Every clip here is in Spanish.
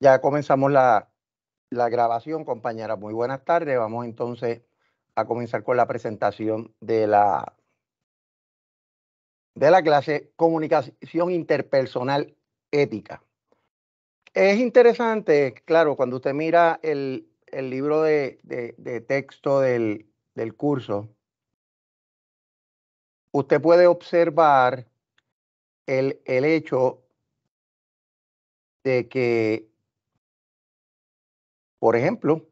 Ya comenzamos la, la, grabación, compañera. Muy buenas tardes. Vamos entonces a comenzar con la presentación de la, de la clase Comunicación Interpersonal Ética. Es interesante, claro, cuando usted mira el, el libro de, de, texto del, del curso, usted puede observar el, el hecho de que por ejemplo,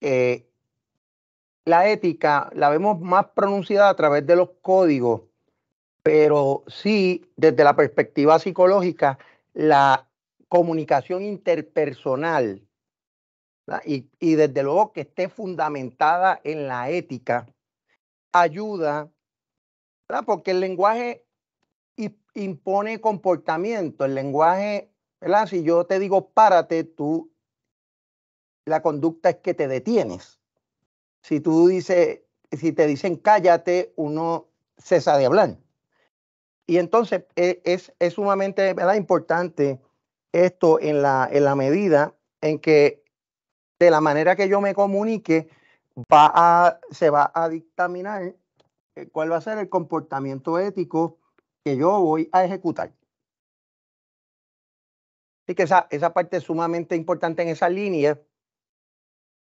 eh, la ética la vemos más pronunciada a través de los códigos, pero sí desde la perspectiva psicológica, la comunicación interpersonal y, desde luego que esté fundamentada en la ética, ayuda, porque el lenguaje impone comportamiento, el lenguaje si yo te digo párate, tú, la conducta es que te detienes. Si tú dices, si te dicen cállate, uno cesa de hablar. Y entonces e, es, sumamente ¿verdad? importante esto en la, en la medida en que de la manera que yo me comunique, va se va a dictaminar eh, cuál va a ser el comportamiento ético que yo voy a ejecutar. Así que esa, esa parte es sumamente importante en esa línea,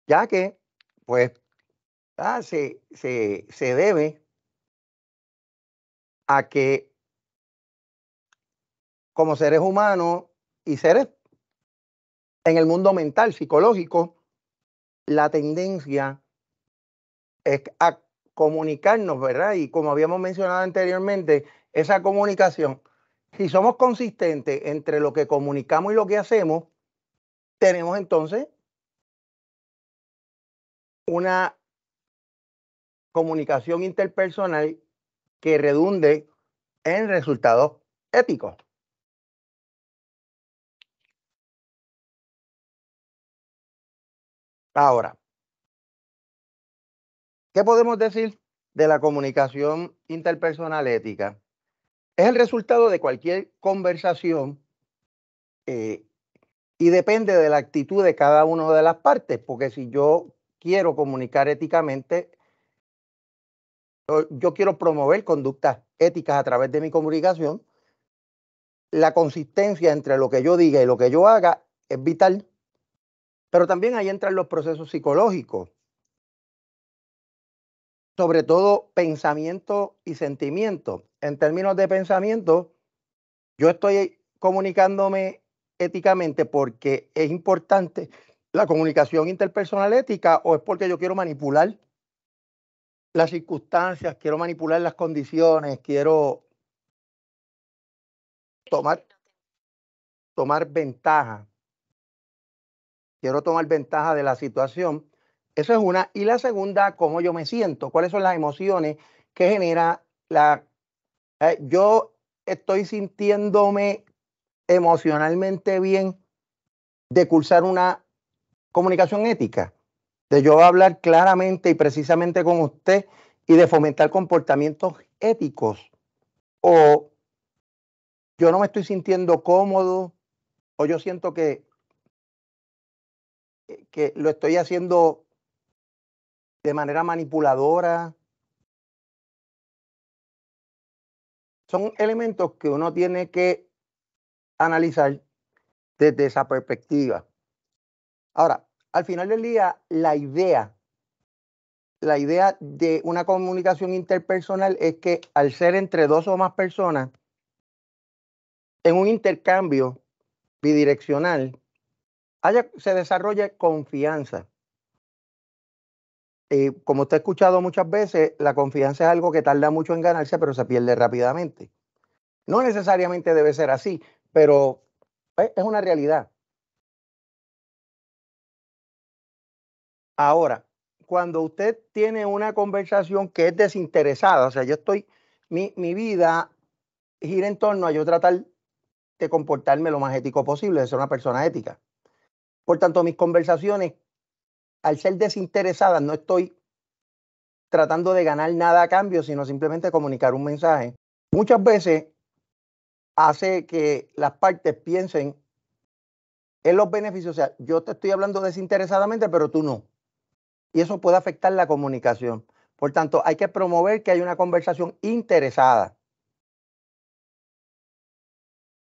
ya que, pues, se, se debe a que como seres humanos y seres en el mundo mental, psicológico, la tendencia es a comunicarnos, ¿verdad? Y como habíamos mencionado anteriormente, esa comunicación si somos consistentes entre lo que comunicamos y lo que hacemos, tenemos entonces una comunicación interpersonal que redunde en resultados éticos. Ahora, ¿qué podemos decir de la comunicación interpersonal ética? Es el resultado de cualquier conversación eh, y depende de la actitud de cada una de las partes, porque si yo quiero comunicar éticamente, yo quiero promover conductas éticas a través de mi comunicación, la consistencia entre lo que yo diga y lo que yo haga es vital, pero también ahí entran los procesos psicológicos, sobre todo pensamiento y sentimiento en términos de pensamiento, yo estoy comunicándome éticamente porque es importante la comunicación interpersonal ética o es porque yo quiero manipular las circunstancias, quiero manipular las condiciones, quiero tomar, tomar ventaja. Quiero tomar ventaja de la situación. Esa es una. Y la segunda, cómo yo me siento, cuáles son las emociones que genera la eh, yo estoy sintiéndome emocionalmente bien de cursar una comunicación ética, de yo hablar claramente y precisamente con usted y de fomentar comportamientos éticos. O yo no me estoy sintiendo cómodo, o yo siento que, que lo estoy haciendo de manera manipuladora, son elementos que uno tiene que analizar desde esa perspectiva. Ahora, al final del día, la idea, la idea de una comunicación interpersonal es que al ser entre dos o más personas, en un intercambio bidireccional, haya, se desarrolle confianza. Eh, como usted ha escuchado muchas veces, la confianza es algo que tarda mucho en ganarse, pero se pierde rápidamente. No necesariamente debe ser así, pero eh, es una realidad. Ahora, cuando usted tiene una conversación que es desinteresada, o sea, yo estoy, mi, mi vida gira en torno a yo tratar de comportarme lo más ético posible, de ser una persona ética. Por tanto, mis conversaciones al ser desinteresada, no estoy tratando de ganar nada a cambio, sino simplemente comunicar un mensaje. Muchas veces hace que las partes piensen en los beneficios. O sea, yo te estoy hablando desinteresadamente, pero tú no. Y eso puede afectar la comunicación. Por tanto, hay que promover que hay una conversación interesada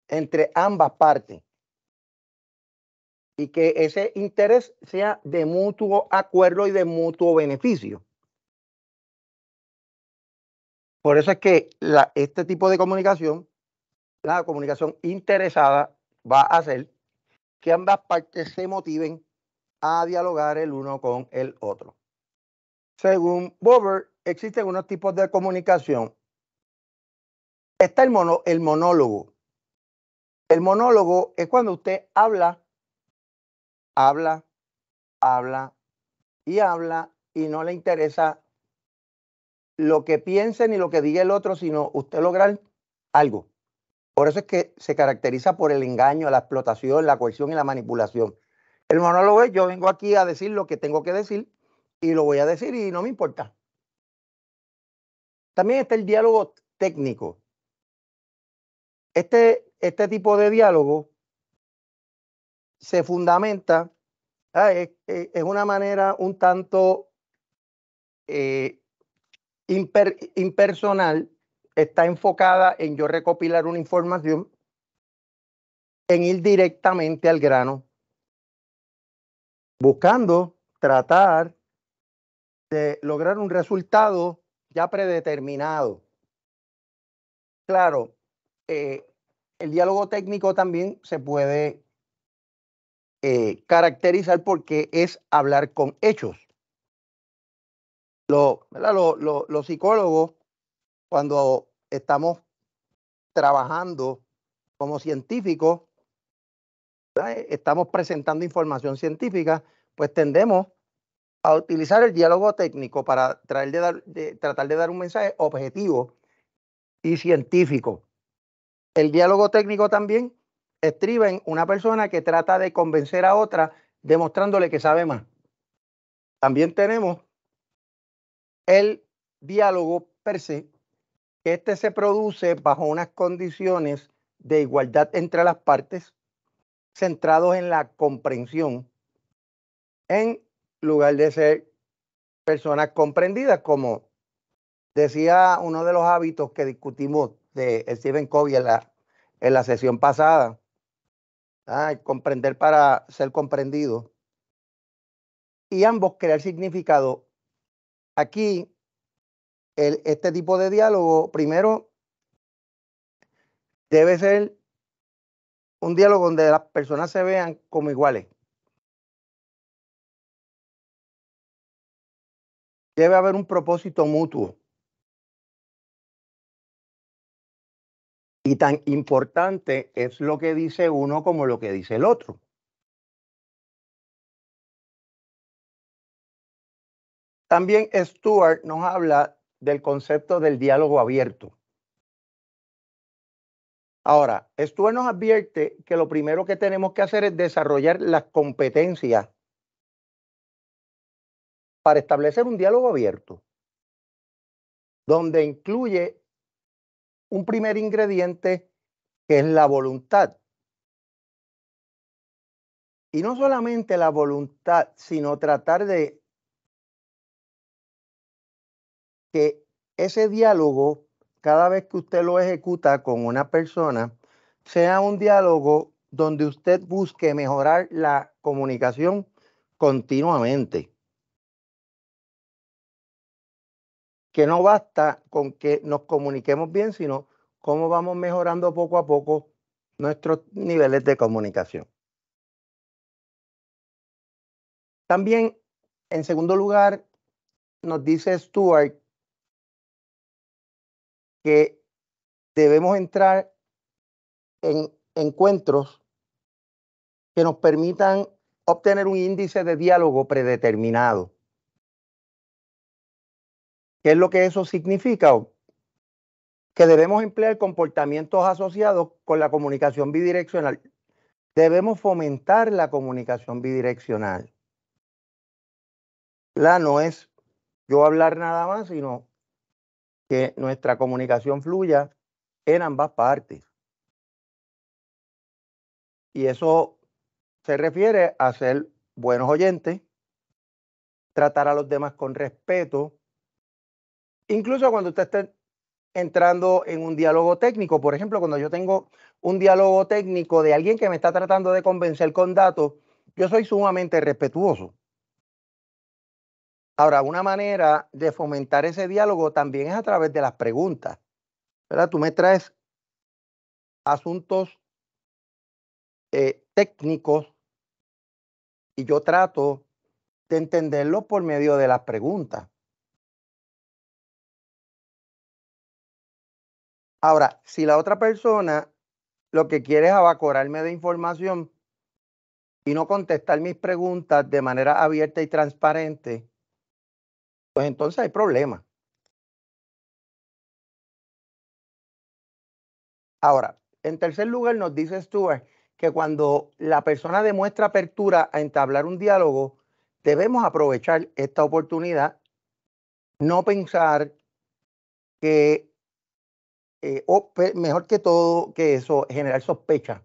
entre ambas partes y que ese interés sea de mutuo acuerdo y de mutuo beneficio. Por eso es que este tipo de comunicación, la comunicación interesada, va a hacer que ambas partes se motiven a dialogar el uno con el otro. Según Bober, existen unos tipos de comunicación. Está el, el monólogo. El monólogo es cuando usted habla habla, habla y habla y no le interesa lo que piense ni lo que diga el otro, sino usted lograr algo. Por eso es que se caracteriza por el engaño, la explotación, la cohesión y la manipulación. El monólogo es, yo vengo aquí a decir lo que tengo que decir y lo voy a decir y no me importa. También está el diálogo técnico. Este, este tipo de diálogo se fundamenta, en es, una manera un tanto eh, impersonal, está enfocada en yo recopilar una información, en ir directamente al grano, buscando tratar de lograr un resultado ya predeterminado. Claro, eh, el diálogo técnico también se puede eh, caracterizar porque es hablar con hechos. los psicólogos, cuando estamos trabajando como científicos, eh, estamos presentando información científica, pues tendemos a utilizar el diálogo técnico para tratar de dar un mensaje objetivo y científico. El diálogo técnico también estriba una persona que trata de convencer a otra demostrándole que sabe más. También tenemos el diálogo per se, que este se produce bajo unas condiciones de igualdad entre las partes, centrados en la comprensión, en lugar de ser personas comprendidas, como decía uno de los hábitos que discutimos de Stephen Covey en la, en la sesión pasada, Ah, comprender para ser comprendido, y ambos crear significado. Aquí, el, este tipo de diálogo, primero, debe ser un diálogo donde las personas se vean como iguales. Debe haber un propósito mutuo. Y tan importante es lo que dice uno como lo que dice el otro. También Stuart nos habla del concepto del diálogo abierto. Ahora, Stuart nos advierte que lo primero que tenemos que hacer es desarrollar las competencias para establecer un diálogo abierto, donde incluye un primer ingrediente que es la voluntad. Y no solamente la voluntad, sino tratar de que ese diálogo, cada vez que usted lo ejecuta con una persona, sea un diálogo donde usted busque mejorar la comunicación continuamente. que no basta con que nos comuniquemos bien, sino cómo vamos mejorando poco a poco nuestros niveles de comunicación. También, en segundo lugar, nos dice Stuart que debemos entrar en encuentros que nos permitan obtener un índice de diálogo predeterminado. ¿Qué es lo que eso significa? Que debemos emplear comportamientos asociados con la comunicación bidireccional. Debemos fomentar la comunicación bidireccional. La no es yo hablar nada más, sino que nuestra comunicación fluya en ambas partes. Y eso se refiere a ser buenos oyentes, tratar a los demás con respeto, Incluso cuando usted esté entrando en un diálogo técnico, por ejemplo, cuando yo tengo un diálogo técnico de alguien que me está tratando de convencer con datos, yo soy sumamente respetuoso. Ahora, una manera de fomentar ese diálogo también es a través de las preguntas. Tú me traes asuntos eh, técnicos y yo trato de entenderlo por medio de las preguntas. Ahora, si la otra persona lo que quiere es abacorarme de información y no contestar mis preguntas de manera abierta y transparente, pues entonces hay problema. Ahora, en tercer lugar, nos dice Stuart que cuando la persona demuestra apertura a entablar un diálogo, debemos aprovechar esta oportunidad, no pensar que eh, o mejor que todo que eso, generar sospecha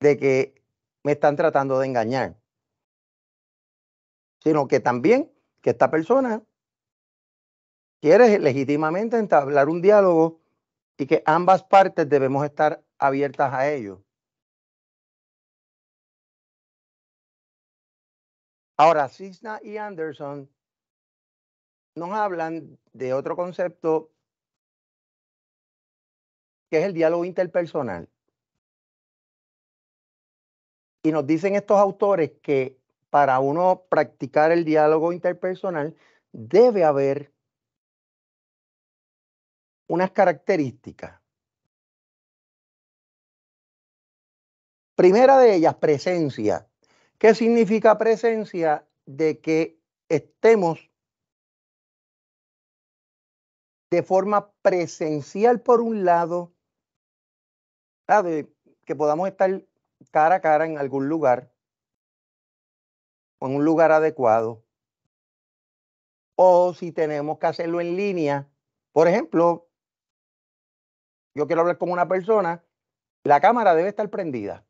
de que me están tratando de engañar, sino que también que esta persona quiere legítimamente entablar un diálogo y que ambas partes debemos estar abiertas a ello. Ahora, Cisna y Anderson nos hablan de otro concepto que es el diálogo interpersonal. Y nos dicen estos autores que para uno practicar el diálogo interpersonal debe haber unas características. Primera de ellas, presencia. ¿Qué significa presencia? De que estemos de forma presencial por un lado que podamos estar cara a cara en algún lugar, o en un lugar adecuado, o si tenemos que hacerlo en línea. Por ejemplo, yo quiero hablar con una persona, la cámara debe estar prendida,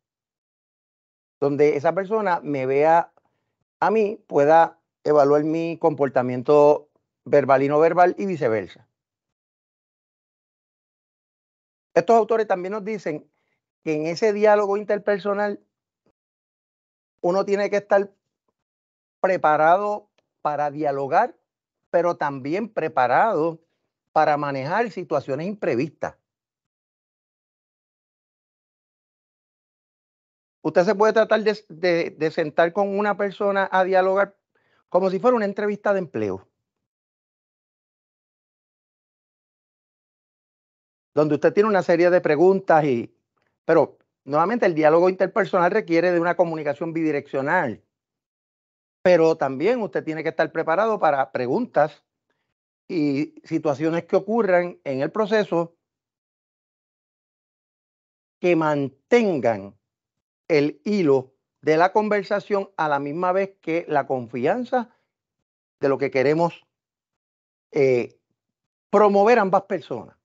donde esa persona me vea a mí, pueda evaluar mi comportamiento verbal y no verbal y viceversa. Estos autores también nos dicen que en ese diálogo interpersonal uno tiene que estar preparado para dialogar, pero también preparado para manejar situaciones imprevistas. Usted se puede tratar de, de sentar con una persona a dialogar como si fuera una entrevista de empleo. donde usted tiene una serie de preguntas y, pero nuevamente el diálogo interpersonal requiere de una comunicación bidireccional, pero también usted tiene que estar preparado para preguntas y situaciones que ocurran en el proceso que mantengan el hilo de la conversación a la misma vez que la confianza de lo que queremos eh, promover ambas personas.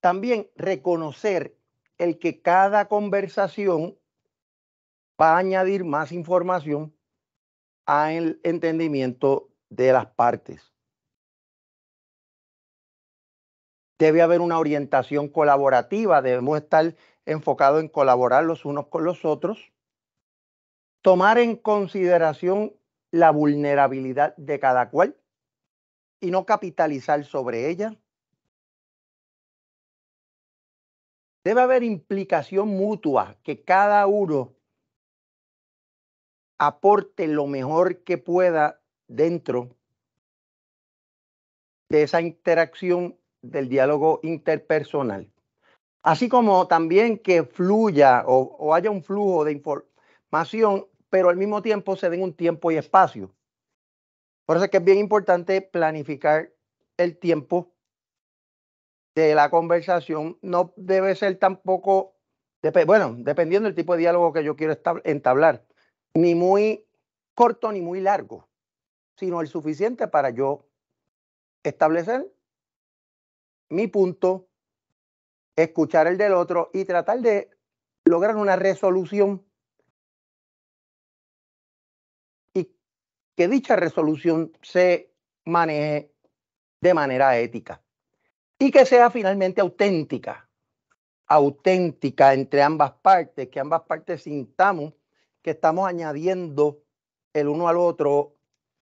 También reconocer el que cada conversación va a añadir más información al entendimiento de las partes. Debe haber una orientación colaborativa, debemos estar enfocados en colaborar los unos con los otros. Tomar en consideración la vulnerabilidad de cada cual y no capitalizar sobre ella. Debe haber implicación mutua, que cada uno aporte lo mejor que pueda dentro de esa interacción del diálogo interpersonal. Así como también que fluya o, haya un flujo de información, pero al mismo tiempo se den un tiempo y espacio. Por eso es que es bien importante planificar el tiempo de la conversación no debe ser tampoco, bueno, dependiendo del tipo de diálogo que yo quiero entablar, ni muy corto ni muy largo, sino el suficiente para yo establecer mi punto, escuchar el del otro y tratar de lograr una resolución. Y que dicha resolución se maneje de manera ética y que sea finalmente auténtica, auténtica entre ambas partes, que ambas partes sintamos que estamos añadiendo el uno al otro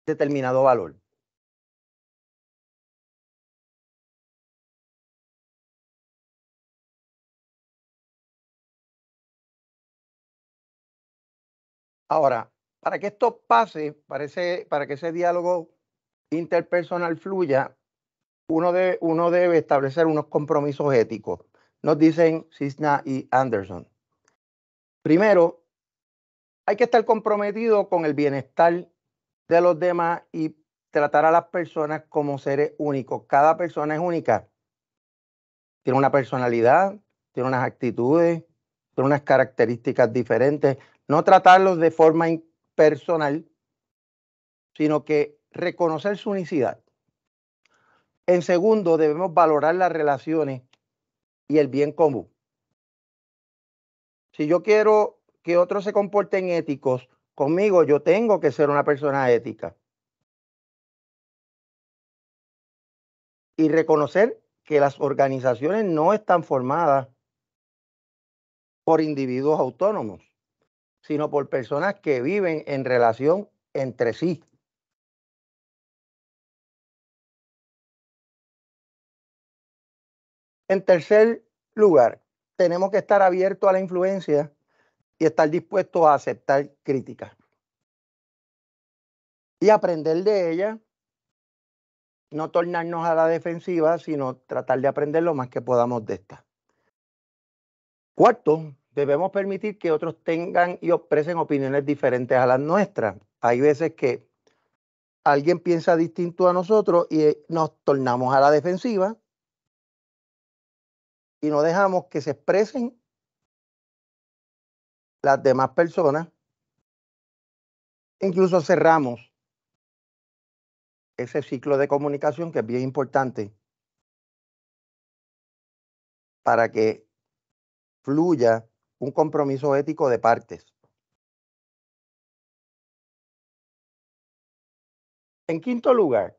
determinado valor. Ahora, para que esto pase, para, para que ese diálogo interpersonal fluya, uno debe, establecer unos compromisos éticos. Nos dicen Cisna y Anderson. Primero, hay que estar comprometido con el bienestar de los demás y tratar a las personas como seres únicos. Cada persona es única. Tiene una personalidad, tiene unas actitudes, tiene unas características diferentes. No tratarlos de forma impersonal, sino que reconocer su unicidad. En segundo, debemos valorar las relaciones y el bien común. Si yo quiero que otros se comporten éticos conmigo, yo tengo que ser una persona ética. Y reconocer que las organizaciones no están formadas por individuos autónomos, sino por personas que viven en relación entre sí. En tercer lugar, tenemos que estar abiertos a la influencia y estar dispuestos a aceptar críticas. Y aprender de ella, no tornarnos a la defensiva, sino tratar de aprender lo más que podamos de esta. Cuarto, debemos permitir que otros tengan y expresen opiniones diferentes a las nuestras. Hay veces que alguien piensa distinto a nosotros y eh, nos tornamos a la defensiva y no dejamos que se expresen las demás personas. Incluso cerramos ese ciclo de comunicación que es bien importante para que fluya un compromiso ético de partes. En quinto lugar,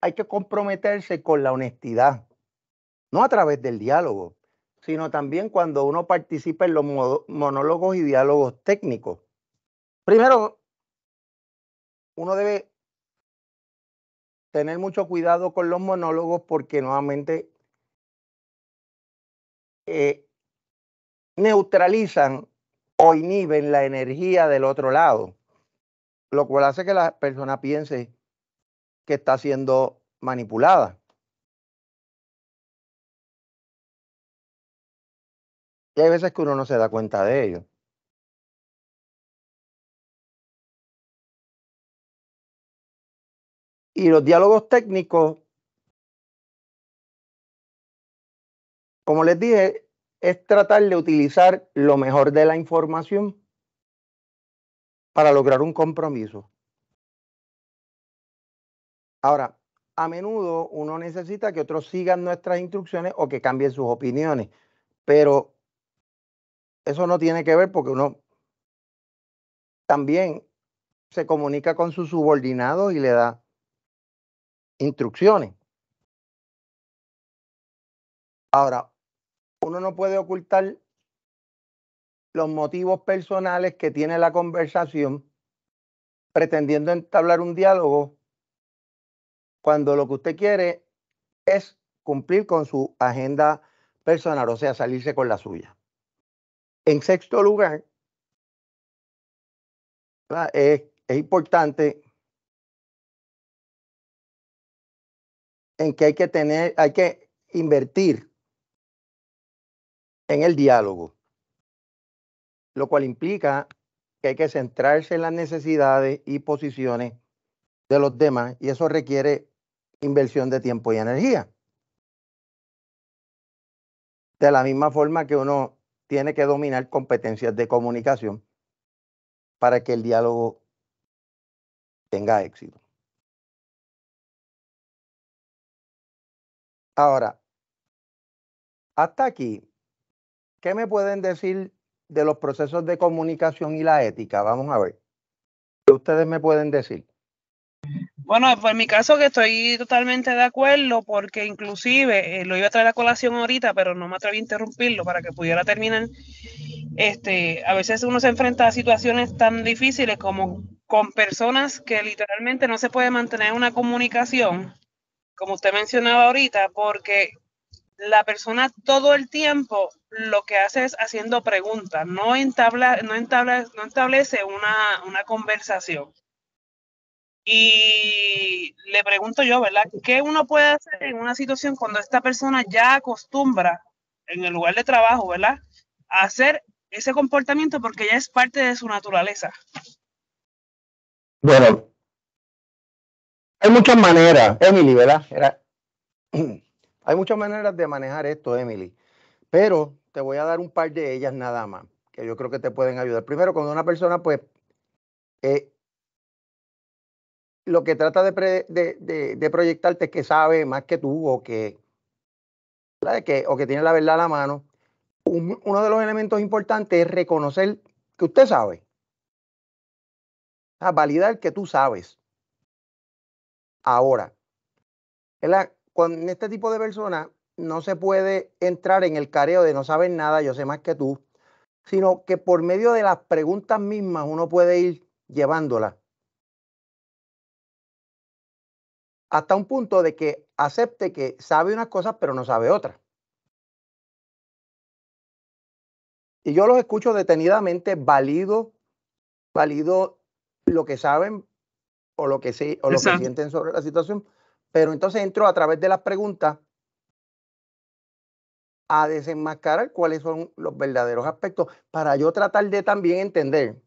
hay que comprometerse con la honestidad no a través del diálogo, sino también cuando uno participa en los monólogos y diálogos técnicos. Primero, uno debe tener mucho cuidado con los monólogos porque nuevamente eh, neutralizan o inhiben la energía del otro lado, lo cual hace que la persona piense que está siendo manipulada. Y hay veces que uno no se da cuenta de ello. Y los diálogos técnicos, como les dije, es tratar de utilizar lo mejor de la información para lograr un compromiso. Ahora, a menudo uno necesita que otros sigan nuestras instrucciones o que cambien sus opiniones, pero eso no tiene que ver porque uno también se comunica con su subordinado y le da instrucciones. Ahora, uno no puede ocultar los motivos personales que tiene la conversación pretendiendo entablar un diálogo cuando lo que usted quiere es cumplir con su agenda personal, o sea, salirse con la suya. En sexto lugar, es, importante en que hay que tener, hay que invertir en el diálogo, lo cual implica que hay que centrarse en las necesidades y posiciones de los demás y eso requiere inversión de tiempo y energía. De la misma forma que uno tiene que dominar competencias de comunicación para que el diálogo tenga éxito. Ahora, hasta aquí, ¿qué me pueden decir de los procesos de comunicación y la ética? Vamos a ver. ¿Qué ustedes me pueden decir? Bueno, pues en mi caso que estoy totalmente de acuerdo porque inclusive eh, lo iba a traer a colación ahorita, pero no me atreví a interrumpirlo para que pudiera terminar. Este, a veces uno se enfrenta a situaciones tan difíciles como con personas que literalmente no se puede mantener una comunicación, como usted mencionaba ahorita, porque la persona todo el tiempo lo que hace es haciendo preguntas, no, entabla, no, entabla, no establece una, una conversación. Y le pregunto yo, ¿verdad? ¿Qué uno puede hacer en una situación cuando esta persona ya acostumbra en el lugar de trabajo, ¿verdad? A hacer ese comportamiento porque ya es parte de su naturaleza. Bueno, hay muchas maneras, Emily, ¿verdad? hay muchas maneras de manejar esto, Emily, pero te voy a dar un par de ellas nada más, que yo creo que te pueden ayudar. Primero, cuando una persona pues eh, lo que trata de, proyectarte es que sabe más que tú o que, o que tiene la verdad a la mano. uno de los elementos importantes es reconocer que usted sabe. validar que tú sabes. Ahora, con este tipo de personas no se puede entrar en el careo de no saber nada, yo sé más que tú, sino que por medio de las preguntas mismas uno puede ir llevándolas hasta un punto de que acepte que sabe unas cosas pero no sabe otras. Y yo los escucho detenidamente, valido, lo que saben o lo que sí o lo que sienten sobre la situación, pero entonces entro a través de las preguntas a desenmascarar cuáles son los verdaderos aspectos para yo tratar de también entender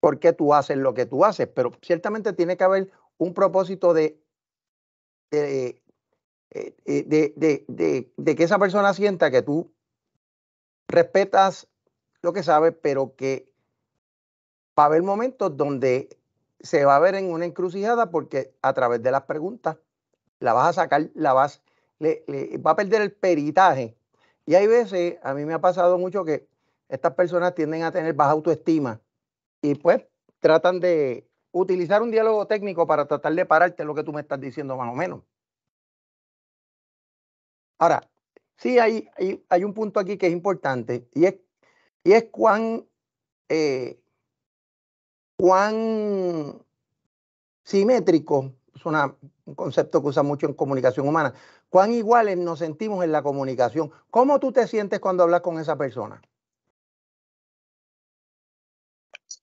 por qué tú haces lo que tú haces, pero ciertamente tiene que haber un propósito eh, eh, de, de, que esa persona sienta que tú respetas lo que sabe, pero que va a haber momentos donde se va a ver en una encrucijada porque a través de las preguntas la vas a sacar, la vas, le, va a perder el peritaje. Y hay veces, a mí me ha pasado mucho que estas personas tienden a tener baja autoestima y pues tratan de, utilizar un diálogo técnico para tratar de pararte lo que tú me estás diciendo más o menos. Ahora, sí hay, hay, hay un punto aquí que es importante y es, y es cuán, eh, cuán simétrico, es un concepto que usa mucho en comunicación humana, cuán iguales nos sentimos en la comunicación. ¿Cómo tú te sientes cuando hablas con esa persona?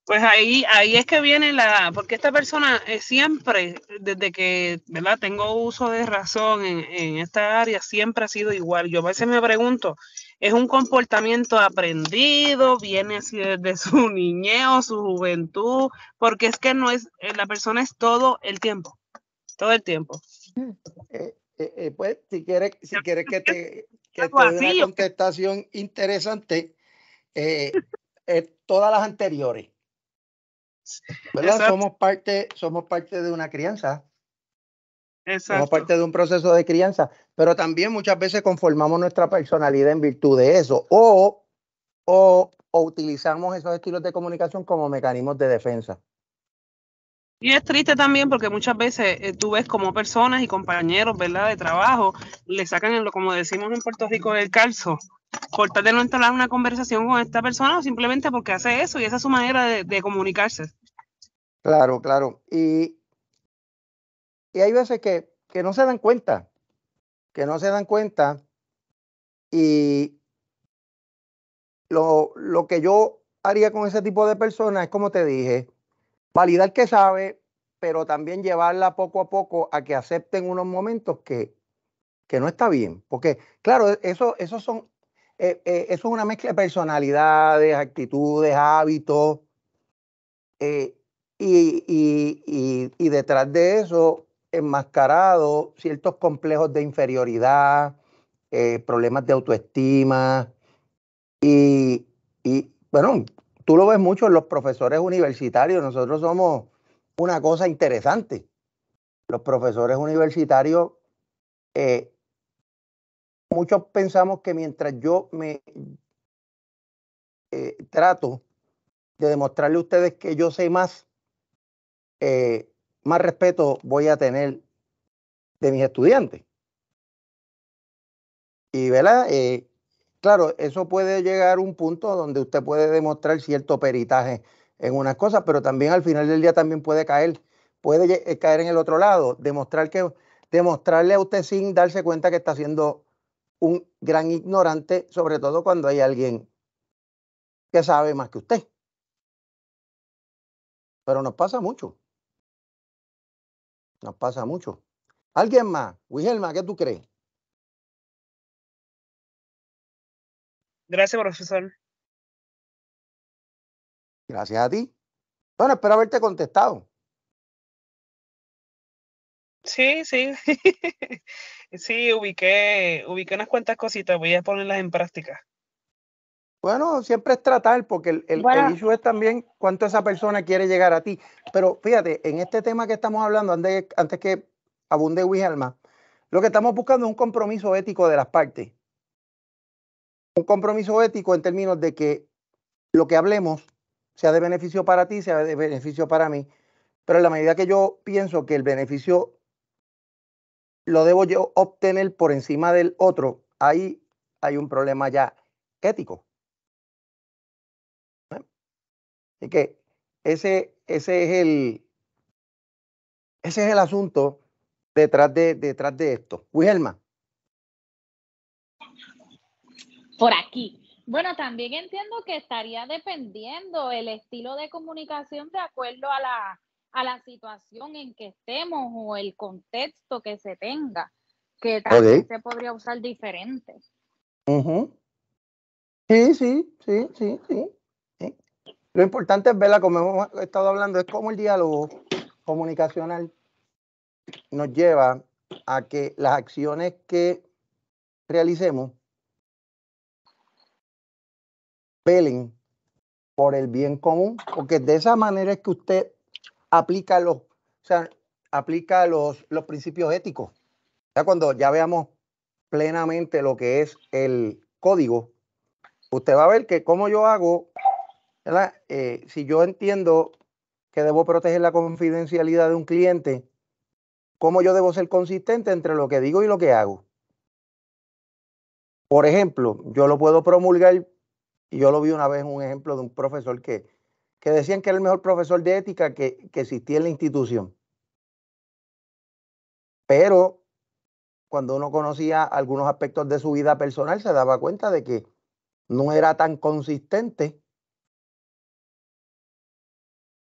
Pues ahí, ahí es que viene la, porque esta persona eh, siempre, desde que ¿verdad? tengo uso de razón en, esta área, siempre ha sido igual. Yo a veces me pregunto, ¿es un comportamiento aprendido? ¿Viene así desde su niñez o su juventud? Porque es que no es, eh, la persona es todo el tiempo, todo el tiempo. Eh, pues si quieres, si quieres que te, que te una contestación interesante, todas las anteriores ¿Verdad? Somos parte, somos parte de una crianza. Somos parte de un proceso de crianza, pero también muchas veces conformamos nuestra personalidad en virtud de eso o, o, utilizamos esos estilos de comunicación como mecanismos de defensa. Y es triste también porque muchas veces eh, tú ves como personas y compañeros, ¿verdad?, de trabajo, le sacan, como decimos en Puerto Rico, el calzo por tal de no entablar una conversación con esta persona o simplemente porque hace eso y esa es su manera de, comunicarse. Claro, claro. Y, hay veces que, no se dan cuenta, que no se dan cuenta. Y lo, que yo haría con ese tipo de personas es, como te dije, validar que sabe, pero también llevarla poco a poco a que acepten unos momentos que, que no está bien. Porque, claro, eso, esos son eh, eh, eso es una mezcla de personalidades, actitudes, hábitos. Eh, y, y, detrás de eso, enmascarado ciertos complejos de inferioridad, problemas de autoestima. Y, bueno, tú lo ves mucho en los profesores universitarios. Nosotros somos una cosa interesante. Los profesores universitarios muchos pensamos que mientras yo me eh, trato de demostrarle a ustedes que yo sé más, eh, más respeto voy a tener de mis estudiantes. Y, ¿verdad? Eh, claro, eso puede llegar a un punto donde usted puede demostrar cierto peritaje en unas cosas, pero también al final del día también puede caer, puede caer en el otro lado, demostrar que, demostrarle a usted sin darse cuenta que está haciendo un gran ignorante, sobre todo cuando hay alguien que sabe más que usted. Pero nos pasa mucho. Nos pasa mucho. ¿Alguien más? Wigelma, ¿qué tú crees? Gracias, profesor. Gracias a ti. Bueno, espero haberte contestado. Sí, sí, sí. ubiqué, ubiqué unas cuantas cositas, voy a ponerlas en práctica. Bueno, siempre es tratar, porque el, el, issue es también cuánto esa persona quiere llegar a ti. Pero fíjate, en este tema que estamos hablando, antes, antes que abunde Wijalma, lo que estamos buscando es un compromiso ético de las partes. Un compromiso ético en términos de que lo que hablemos sea de beneficio para ti, sea de beneficio para mí. Pero en la medida que yo pienso que el beneficio lo debo yo obtener por encima del otro, ahí hay un problema ya ético. Así que ese, ese, es el, ese es el asunto detrás de, detrás de esto. Wilma. Por aquí. Bueno, también entiendo que estaría dependiendo el estilo de comunicación de acuerdo a la a la situación en que estemos o el contexto que se tenga, que también se podría usar diferente. Sí, sí, sí, sí, sí, Lo importante es verla, como hemos estado hablando, es cómo el diálogo comunicacional nos lleva a que las acciones que realicemos velen por el bien común, porque de esa manera es que usted aplica los, o sea, aplica los, los principios éticos. Ya cuando ya veamos plenamente lo que es el código, usted va a ver que como yo hago, eh, si yo entiendo que debo proteger la confidencialidad de un cliente, cómo yo debo ser consistente entre lo que digo y lo que hago. Por ejemplo, yo lo puedo promulgar, y yo lo vi una vez un ejemplo de un profesor que que decían que era el mejor profesor de ética que, que existía en la institución. Pero cuando uno conocía algunos aspectos de su vida personal, se daba cuenta de que no era tan consistente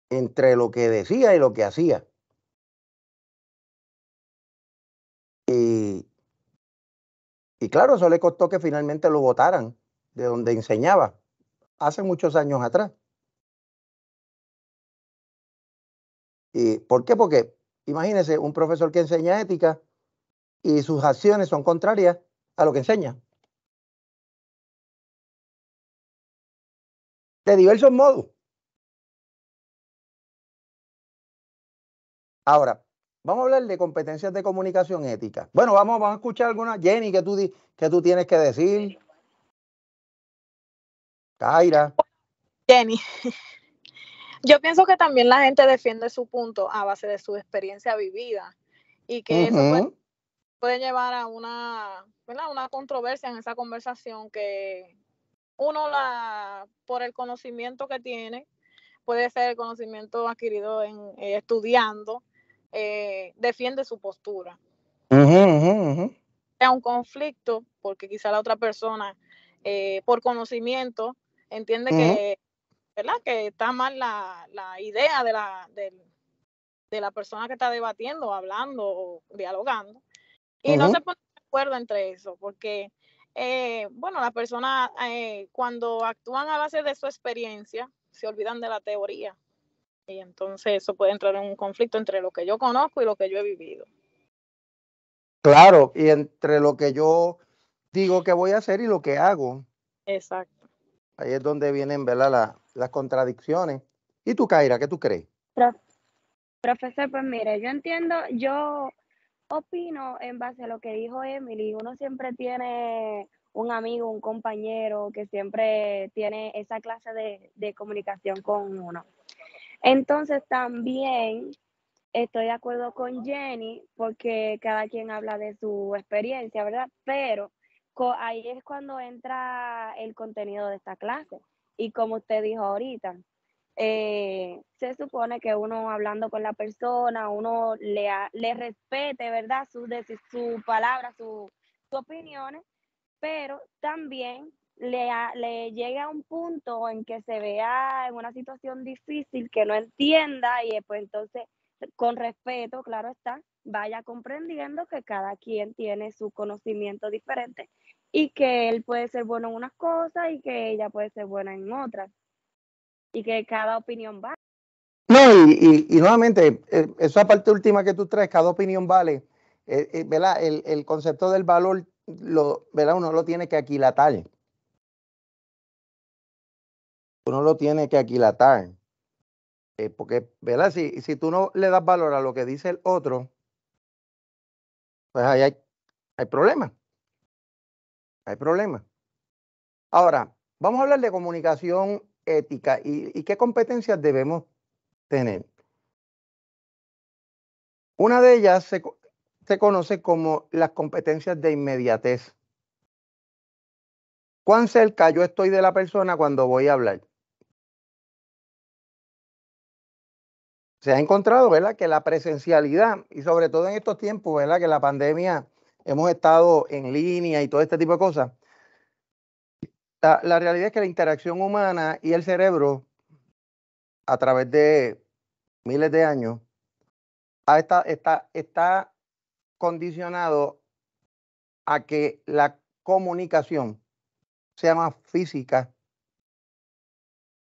entre lo que decía y lo que hacía. Y, y claro, eso le costó que finalmente lo votaran de donde enseñaba, hace muchos años atrás. ¿Por qué? Porque imagínense un profesor que enseña ética y sus acciones son contrarias a lo que enseña. De diversos modos. Ahora, vamos a hablar de competencias de comunicación ética. Bueno, vamos, a escuchar alguna. Jenny, que tú, que tú tienes que decir? Kaira. Jenny. Yo pienso que también la gente defiende su punto a base de su experiencia vivida y que eso puede, llevar a una, una controversia en esa conversación que uno la por el conocimiento que tiene puede ser el conocimiento adquirido en eh, estudiando eh, defiende su postura Es un conflicto porque quizá la otra persona eh, por conocimiento entiende que ¿verdad? Que está mal la, la idea de la, de, de la persona que está debatiendo, hablando o dialogando. Y no se pone de acuerdo entre eso, porque, eh, bueno, las personas eh, cuando actúan a base de su experiencia, se olvidan de la teoría. Y entonces eso puede entrar en un conflicto entre lo que yo conozco y lo que yo he vivido. Claro, y entre lo que yo digo que voy a hacer y lo que hago. Exacto. Ahí es donde vienen, ¿verdad? La, las contradicciones. ¿Y tú, Kaira, qué tú crees? profesor, pues mire, yo entiendo, yo opino en base a lo que dijo Emily, uno siempre tiene un amigo, un compañero que siempre tiene esa clase de comunicación con uno. Entonces también estoy de acuerdo con Jenny porque cada quien habla de su experiencia, ¿verdad? Pero ahí es cuando entra el contenido de esta clase. Y como usted dijo ahorita, eh, se supone que uno hablando con la persona, uno le, le respete, ¿verdad? Sus su palabras, sus opiniones, pero también le, le llegue a un punto en que se vea en una situación difícil, que no entienda y después eh, pues, entonces, con respeto, claro está, vaya comprendiendo que cada quien tiene su conocimiento diferente y que él puede ser bueno en unas cosas y que ella puede ser buena en otras y que cada opinión vale. No, y, y, nuevamente, eh, esa parte última que tú traes, cada opinión vale, eh, eh, ¿verdad? El, el, concepto del valor, lo, ¿verdad? Uno lo tiene que aquilatar. Uno lo tiene que aquilatar. porque, ¿verdad? Si, si tú no le das valor a lo que dice el otro, pues ahí hay, hay problemas hay problema. Ahora, vamos a hablar de comunicación ética y, qué competencias debemos tener. Una de ellas se, se conoce como las competencias de inmediatez. ¿Cuán cerca yo estoy de la persona cuando voy a hablar? Se ha encontrado, ¿verdad?, que la presencialidad, y sobre todo en estos tiempos, ¿verdad?, que la pandemia hemos estado en línea y todo este tipo de cosas, la, realidad es que la interacción humana y el cerebro, a través de miles de años, está, está, está condicionado a que la comunicación sea más física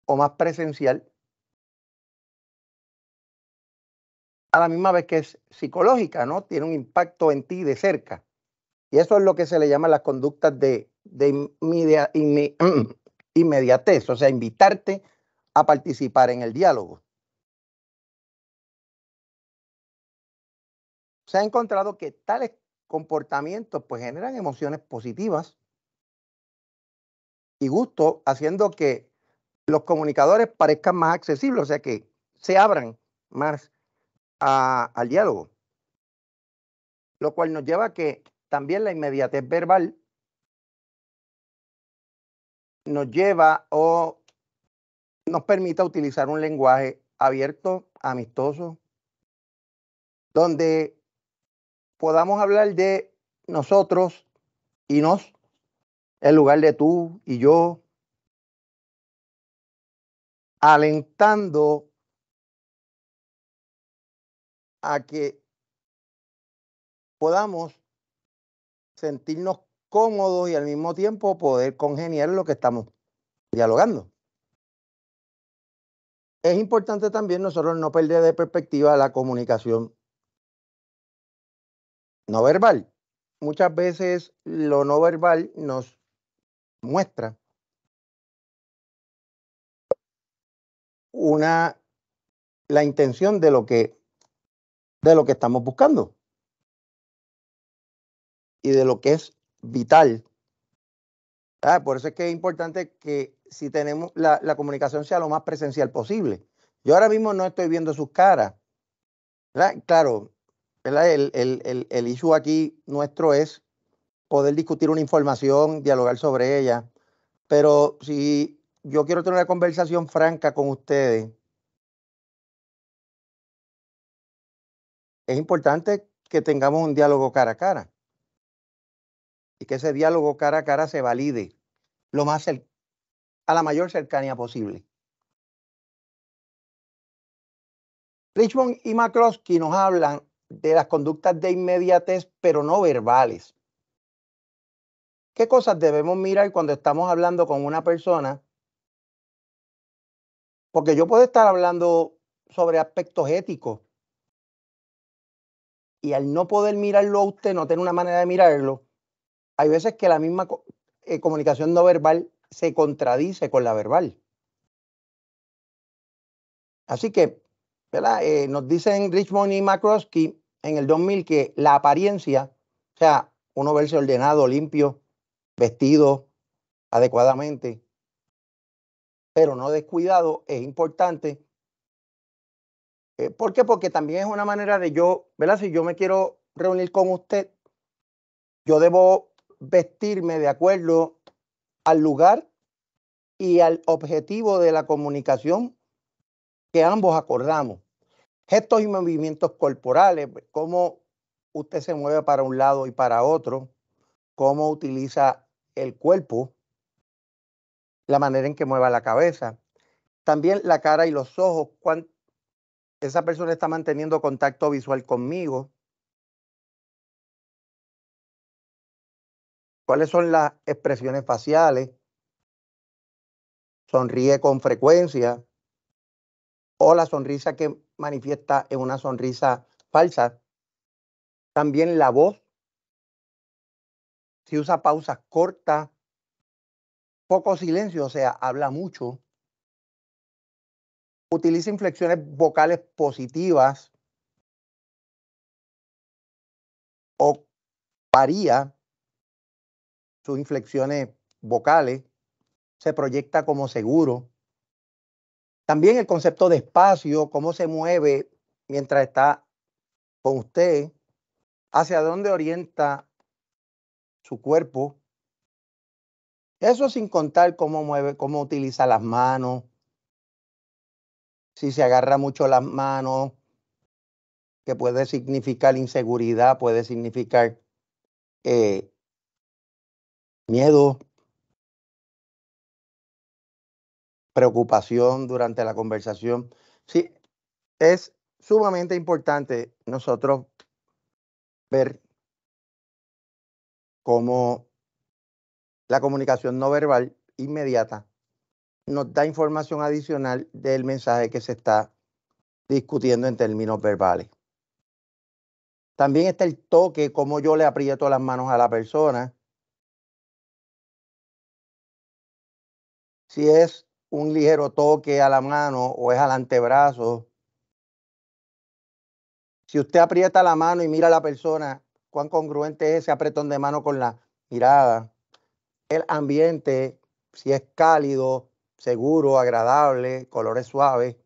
o más presencial a la misma vez que es psicológica, ¿no? Tiene un impacto en ti de cerca. Y eso es lo que se le llama las conductas de, de inmediatez, o sea, invitarte a participar en el diálogo. Se ha encontrado que tales comportamientos pues generan emociones positivas y gusto, haciendo que los comunicadores parezcan más accesibles, o sea, que se abran más al diálogo. Lo cual nos lleva a que también la inmediatez verbal nos lleva o nos permita utilizar un lenguaje abierto, amistoso, donde podamos hablar de nosotros y nos, en lugar de tú y yo, alentando a que podamos sentirnos cómodos y al mismo tiempo poder congeniar lo que estamos dialogando. Es importante también nosotros no perder de perspectiva la comunicación no verbal. Muchas veces lo no verbal nos muestra una la intención de lo que de lo que estamos buscando y de lo que es vital. Ah, por eso es que es importante que si tenemos la, la, comunicación sea lo más presencial posible. Yo ahora mismo no estoy viendo sus caras. Claro, El, el, el issue aquí nuestro es poder discutir una información, dialogar sobre ella. Pero si yo quiero tener una conversación franca con ustedes es importante que tengamos un diálogo cara a cara y que ese diálogo cara a cara se valide lo más a la mayor cercanía posible. Richmond y McCloskey nos hablan de las conductas de inmediatez, pero no verbales. ¿Qué cosas debemos mirar cuando estamos hablando con una persona? Porque yo puedo estar hablando sobre aspectos éticos, y al no poder mirarlo a usted, no tener una manera de mirarlo, hay veces que la misma eh, comunicación no verbal se contradice con la verbal. Así que, ¿verdad? Eh, nos dicen Richmond y Makrosky en el 2000 que la apariencia, o sea, uno verse ordenado, limpio, vestido adecuadamente, pero no descuidado, es importante eh, ¿Por qué? Porque también es una manera de yo, ¿verdad? Si yo me quiero reunir con usted, yo debo vestirme de acuerdo al lugar y al objetivo de la comunicación que ambos acordamos. Gestos y movimientos corporales, pues, cómo usted se mueve para un lado y para otro, cómo utiliza el cuerpo, la manera en que mueva la cabeza, también la cara y los ojos, cuánto esa persona está manteniendo contacto visual conmigo. ¿Cuáles son las expresiones faciales? ¿Sonríe con frecuencia? ¿O la sonrisa que manifiesta es una sonrisa falsa? También la voz. Si usa pausas cortas, poco silencio, o sea, habla mucho utiliza inflexiones vocales positivas o varía sus inflexiones vocales, se proyecta como seguro. También el concepto de espacio, cómo se mueve mientras está con usted, hacia dónde orienta su cuerpo. Eso sin contar cómo mueve, cómo utiliza las manos, si se agarra mucho las manos, que puede significar inseguridad, puede significar eh, miedo, preocupación durante la conversación. Sí, es sumamente importante nosotros ver cómo la comunicación no verbal inmediata nos da información adicional del mensaje que se está discutiendo en términos verbales. También está el toque, cómo yo le aprieto las manos a la persona. Si es un ligero toque a la mano o es al antebrazo. Si usted aprieta la mano y mira a la persona, cuán congruente es ese apretón de mano con la mirada. El ambiente, si es cálido, seguro, agradable, colores suaves,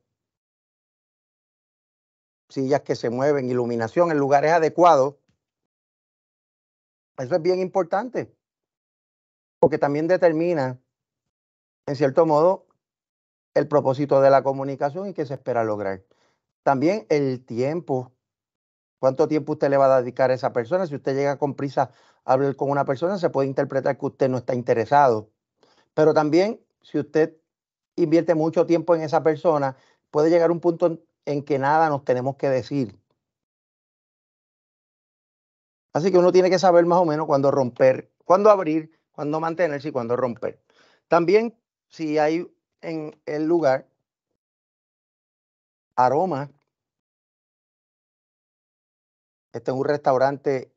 sillas que se mueven, iluminación en lugares adecuados. Eso es bien importante, porque también determina, en cierto modo, el propósito de la comunicación y qué se espera lograr. También el tiempo. ¿Cuánto tiempo usted le va a dedicar a esa persona? Si usted llega con prisa a hablar con una persona, se puede interpretar que usted no está interesado. Pero también, si usted invierte mucho tiempo en esa persona, puede llegar un punto en, que nada nos tenemos que decir. Así que uno tiene que saber más o menos cuándo romper, cuándo abrir, cuándo mantenerse y cuándo romper. También si hay en el lugar aromas, este en un restaurante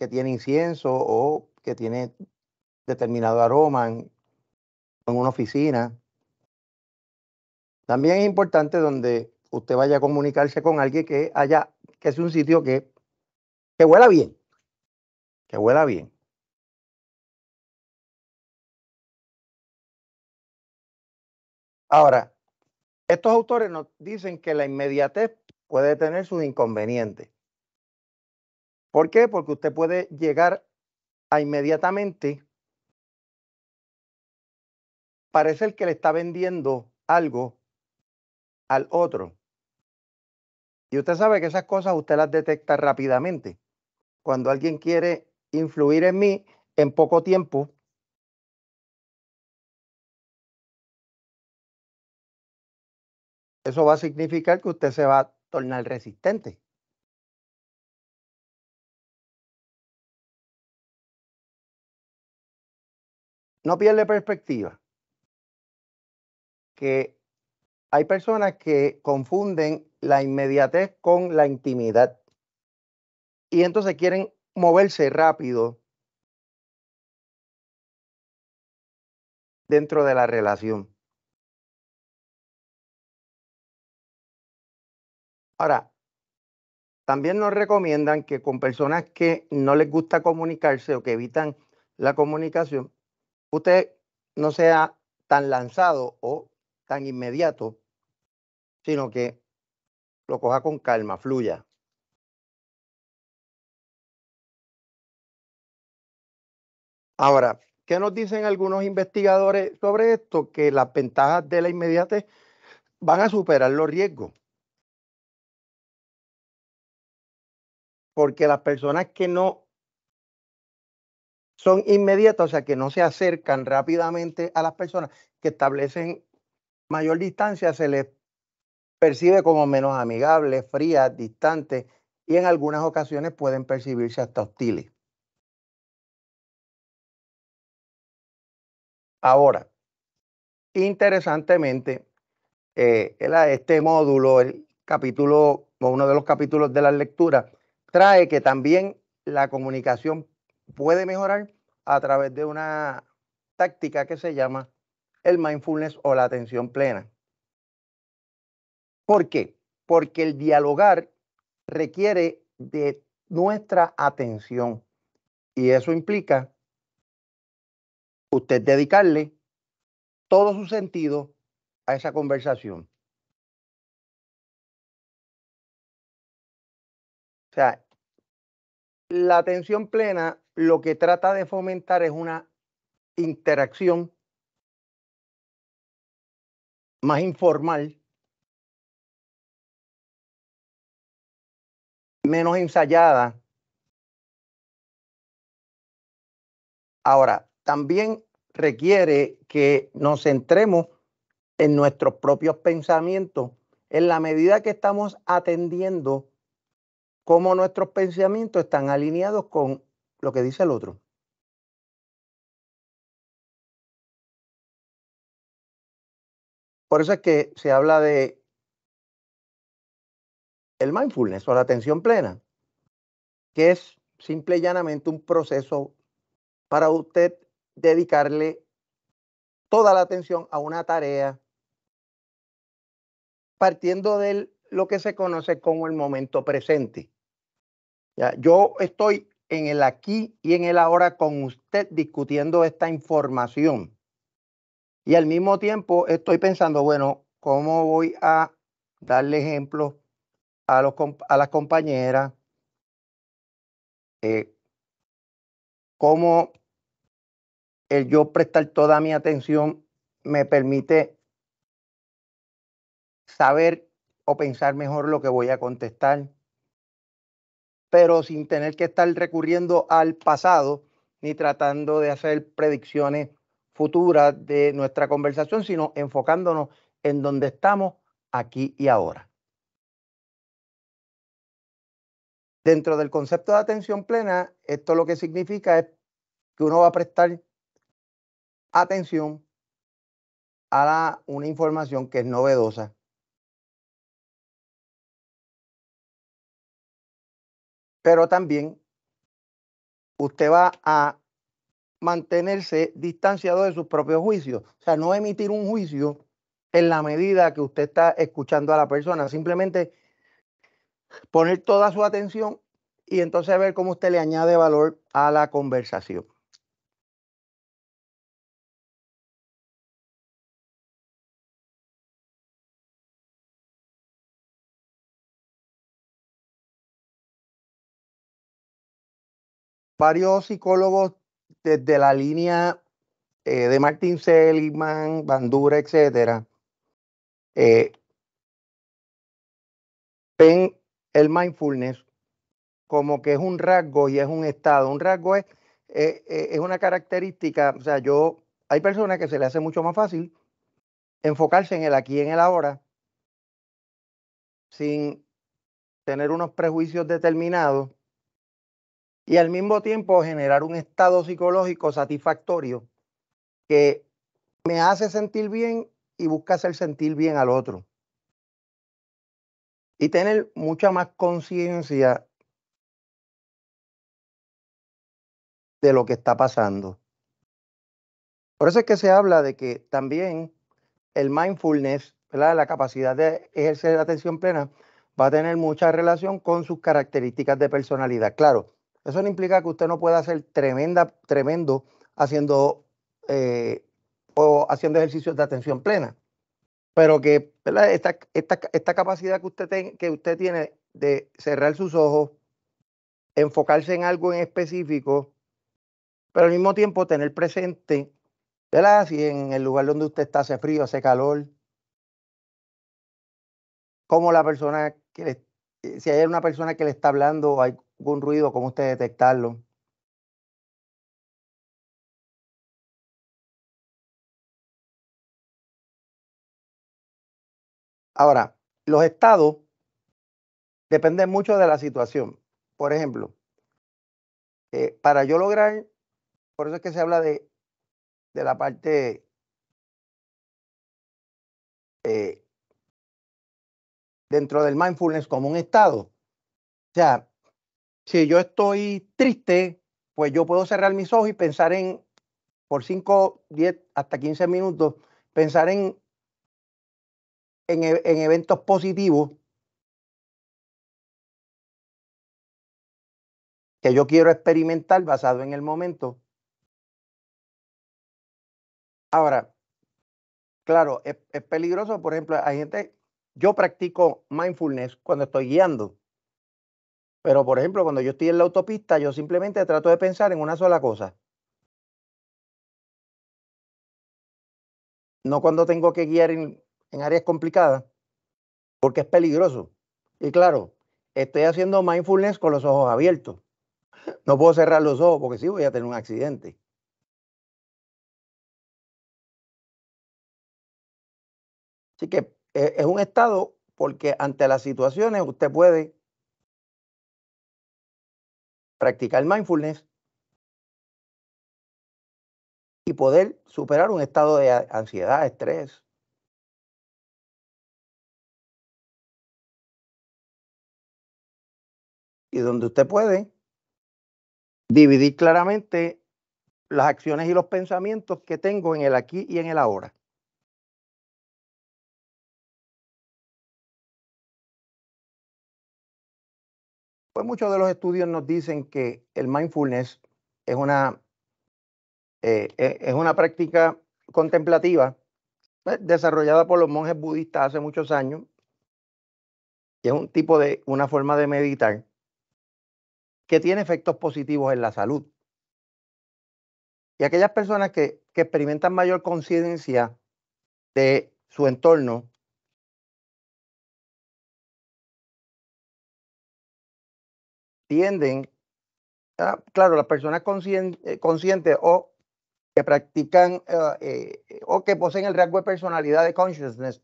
que tiene incienso o que tiene determinado aroma en una oficina, también es importante donde usted vaya a comunicarse con alguien que haya, que es un sitio que, que huela bien. Que huela bien. Ahora, estos autores nos dicen que la inmediatez puede tener sus inconvenientes. ¿Por qué? Porque usted puede llegar a inmediatamente el que le está vendiendo algo al otro. Y usted sabe que esas cosas usted las detecta rápidamente. Cuando alguien quiere influir en mí en poco tiempo, eso va a significar que usted se va a tornar resistente. No pierde perspectiva que hay personas que confunden la inmediatez con la intimidad. Y entonces quieren moverse rápido dentro de la relación. Ahora, también nos recomiendan que con personas que no les gusta comunicarse o que evitan la comunicación, usted no sea tan lanzado o tan inmediato sino que lo coja con calma, fluya. Ahora, ¿qué nos dicen algunos investigadores sobre esto? Que las ventajas de la inmediatez van a superar los riesgos. Porque las personas que no son inmediatas, o sea, que no se acercan rápidamente a las personas, que establecen mayor distancia, se les percibe como menos amigable, fría, distante y en algunas ocasiones pueden percibirse hasta hostiles. Ahora, interesantemente, eh, este módulo, el capítulo, o uno de los capítulos de la lectura, trae que también la comunicación puede mejorar a través de una táctica que se llama el mindfulness o la atención plena. ¿Por qué? Porque el dialogar requiere de nuestra atención y eso implica usted dedicarle todo su sentido a esa conversación. O sea, la atención plena lo que trata de fomentar es una interacción más informal menos ensayada. Ahora, también requiere que nos centremos en nuestros propios pensamientos, en la medida que estamos atendiendo cómo nuestros pensamientos están alineados con lo que dice el otro. Por eso es que se habla de el mindfulness o la atención plena, que es simple y llanamente un proceso para usted dedicarle toda la atención a una tarea partiendo de lo que se conoce como el momento presente. Ya, yo estoy en el aquí y en el ahora con usted discutiendo esta información. Y al mismo tiempo estoy pensando, bueno, ¿cómo voy a darle ejemplos a, las compañeras, eh, cómo el yo prestar toda mi atención me permite saber o pensar mejor lo que voy a contestar, pero sin tener que estar recurriendo al pasado ni tratando de hacer predicciones futuras de nuestra conversación, sino enfocándonos en donde estamos aquí y ahora. Dentro del concepto de atención plena, esto lo que significa es que uno va a prestar atención a la, una información que es novedosa. Pero también usted va a mantenerse distanciado de sus propios juicios. O sea, no emitir un juicio en la medida que usted está escuchando a la persona, simplemente poner toda su atención y entonces ver cómo usted le añade valor a la conversación. Varios psicólogos desde la línea eh, de Martin Seligman, Bandura, etcétera, eh, ven el mindfulness como que es un rasgo y es un estado. Un rasgo es, eh, eh, es una característica, o sea, yo, hay personas que se le hace mucho más fácil enfocarse en el aquí y en el ahora sin tener unos prejuicios determinados y al mismo tiempo generar un estado psicológico satisfactorio que me hace sentir bien y busca hacer sentir bien al otro y tener mucha más conciencia de lo que está pasando. Por eso es que se habla de que también el mindfulness, la capacidad de ejercer la atención plena, va a tener mucha relación con sus características de personalidad. Claro, eso no implica que usted no pueda ser tremenda, tremendo haciendo eh, o haciendo ejercicios de atención plena pero que Esta, esta, esta, capacidad que usted, que usted tiene de cerrar sus ojos, enfocarse en algo en específico, pero al mismo tiempo tener presente, ¿verdad? Si en el lugar donde usted está hace frío, hace calor, como la persona que eh, si hay una persona que le está hablando o hay algún ruido, cómo usted detectarlo. Ahora, los estados dependen mucho de la situación. Por ejemplo, eh, para yo lograr, por eso es que se habla de, de la parte eh, dentro del mindfulness como un estado. O sea, si yo estoy triste, pues yo puedo cerrar mis ojos y pensar en, por 5, 10, hasta 15 minutos, pensar en e, en, eventos positivos que yo quiero experimentar basado en el momento. Ahora, claro, es, es, peligroso, por ejemplo, hay gente, yo practico mindfulness cuando estoy guiando, pero por ejemplo, cuando yo estoy en la autopista, yo simplemente trato de pensar en una sola cosa. No cuando tengo que guiar en, en áreas complicadas porque es peligroso. Y claro, estoy haciendo mindfulness con los ojos abiertos. No puedo cerrar los ojos porque si sí voy a tener un accidente. Así que e, es un estado porque ante las situaciones usted puede practicar mindfulness y poder superar un estado de ansiedad, estrés, y donde usted puede dividir claramente las acciones y los pensamientos que tengo en el aquí y en el ahora. Pues muchos de los estudios nos dicen que el mindfulness es una, eh, eh, es una práctica contemplativa eh, desarrollada por los monjes budistas hace muchos años y es un tipo de una forma de meditar que tiene efectos positivos en la salud. Y aquellas personas que, que experimentan mayor conciencia de su entorno, tienden, ah, claro, las personas eh, conscientes, o que practican ah, eh, eh, o que poseen el rasgo de personalidad de consciousness,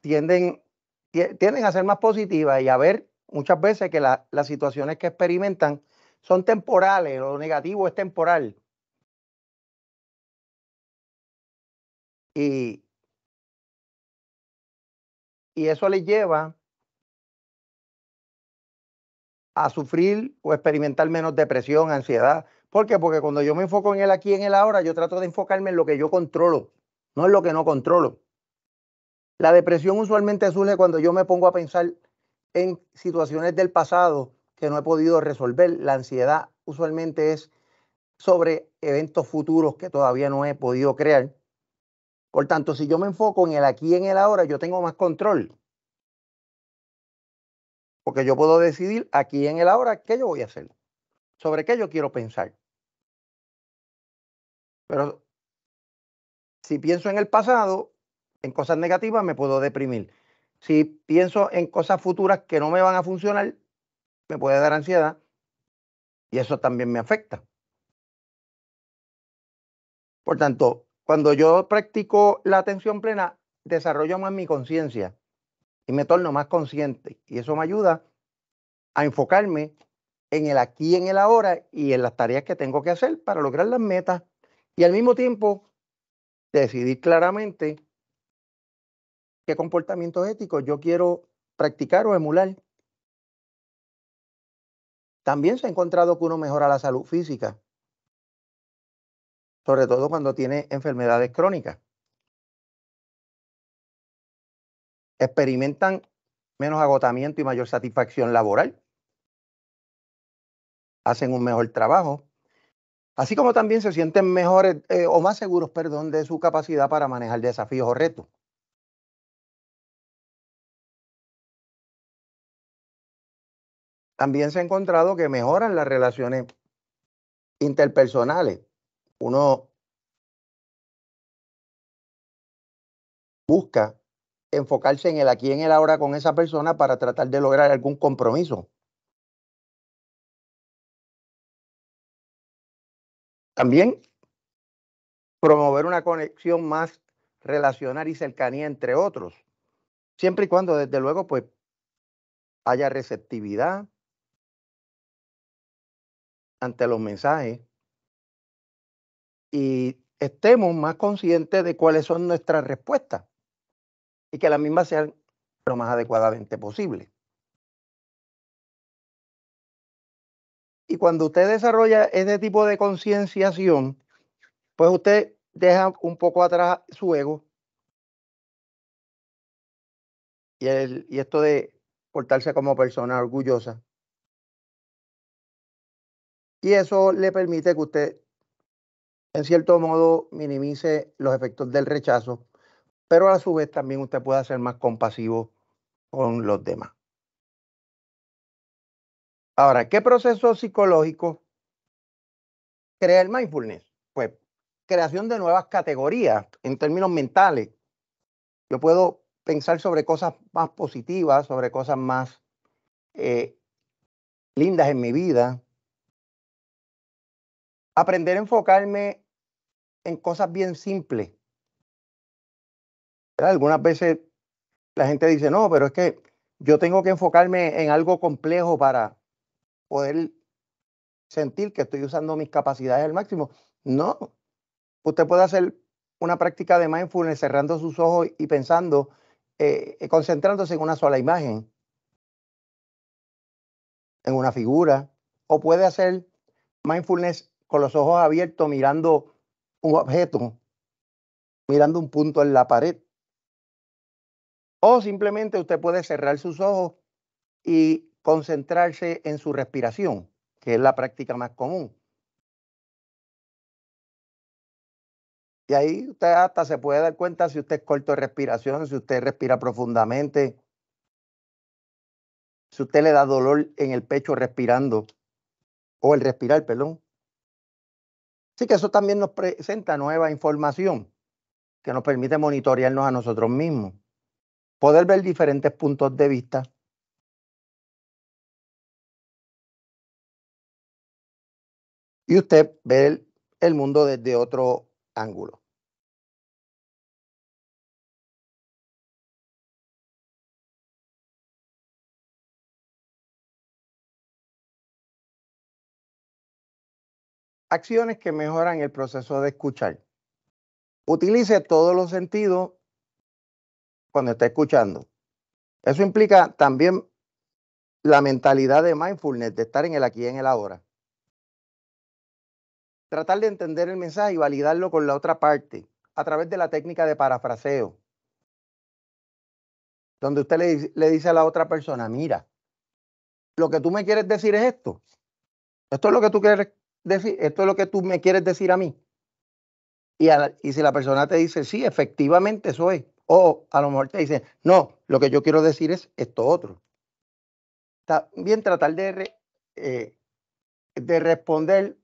tienden, tienden a ser más positivas y a ver muchas veces que las situaciones que experimentan son temporales, lo negativo es temporal. Y, y eso les lleva a sufrir o experimentar menos depresión, ansiedad. ¿Por qué? Porque cuando yo me enfoco en el aquí, en el ahora, yo trato de enfocarme en lo que yo controlo, no en lo que no controlo. La depresión usualmente surge cuando yo me pongo a pensar en situaciones del pasado que no he podido resolver. La ansiedad usualmente es sobre eventos futuros que todavía no he podido crear. Por tanto, si yo me enfoco en el aquí y en el ahora, yo tengo más control. Porque yo puedo decidir aquí en el ahora qué yo voy a hacer, sobre qué yo quiero pensar. Pero si pienso en el pasado, en cosas negativas, me puedo deprimir. Si pienso en cosas futuras que no me van a funcionar, me puede dar ansiedad y eso también me afecta. Por tanto, cuando yo practico la atención plena, desarrollo más mi conciencia y me torno más consciente y eso me ayuda a enfocarme en el aquí, en el ahora y en las tareas que tengo que hacer para lograr las metas y al mismo tiempo decidir claramente qué comportamientos éticos yo quiero practicar o emular. También se ha encontrado que uno mejora la salud física, sobre todo cuando tiene enfermedades crónicas. Experimentan menos agotamiento y mayor satisfacción laboral. Hacen un mejor trabajo. Así como también se sienten mejores eh, o más seguros, perdón, de su capacidad para manejar desafíos o retos. también se ha encontrado que mejoran las relaciones interpersonales. Uno busca enfocarse en el aquí y en el ahora con esa persona para tratar de lograr algún compromiso. También promover una conexión más relacional y cercanía entre otros, siempre y cuando desde luego pues haya receptividad, ante los mensajes y estemos más conscientes de cuáles son nuestras respuestas y que las mismas sean lo más adecuadamente posible. Y cuando usted desarrolla ese tipo de concienciación, pues usted deja un poco atrás su ego y, y esto de portarse como persona orgullosa y eso le permite que usted, en cierto modo, minimice los efectos del rechazo, pero a su vez también usted pueda ser más compasivo con los demás. Ahora, ¿qué proceso psicológico crea el mindfulness? Pues creación de nuevas categorías en términos mentales. Yo puedo pensar sobre cosas más positivas, sobre cosas más eh, lindas en mi vida, aprender a enfocarme en cosas bien simples. Algunas veces la gente dice, no, pero es que yo tengo que enfocarme en algo complejo para poder sentir que estoy usando mis capacidades al máximo. No, usted puede hacer una práctica de mindfulness cerrando sus ojos y pensando, eh, concentrándose en una sola imagen, en una figura, o puede hacer mindfulness con los ojos abiertos mirando un objeto, mirando un punto en la pared. O simplemente usted puede cerrar sus ojos y concentrarse en su respiración, que es la práctica más común. Y ahí usted hasta se puede dar cuenta si usted es corto de respiración, si usted respira profundamente, si usted le da dolor en el pecho respirando, o el respirar, perdón. Así que eso también nos presenta nueva información que nos permite monitorearnos a nosotros mismos, poder ver diferentes puntos de vista. Y usted ver el mundo desde otro ángulo. Acciones que mejoran el proceso de escuchar. Utilice todos los sentidos cuando esté escuchando. Eso implica también la mentalidad de mindfulness, de estar en el aquí y en el ahora. Tratar de entender el mensaje y validarlo con la otra parte a través de la técnica de parafraseo, donde usted le, le dice a la otra persona, mira, lo que tú me quieres decir es esto. Esto es lo que tú quieres decir, esto es lo que tú me quieres decir a mí. Y, y si la persona te dice, sí, efectivamente eso es. O a lo mejor te dice, no, lo que yo quiero decir es esto otro. También tratar de, eh, de responder,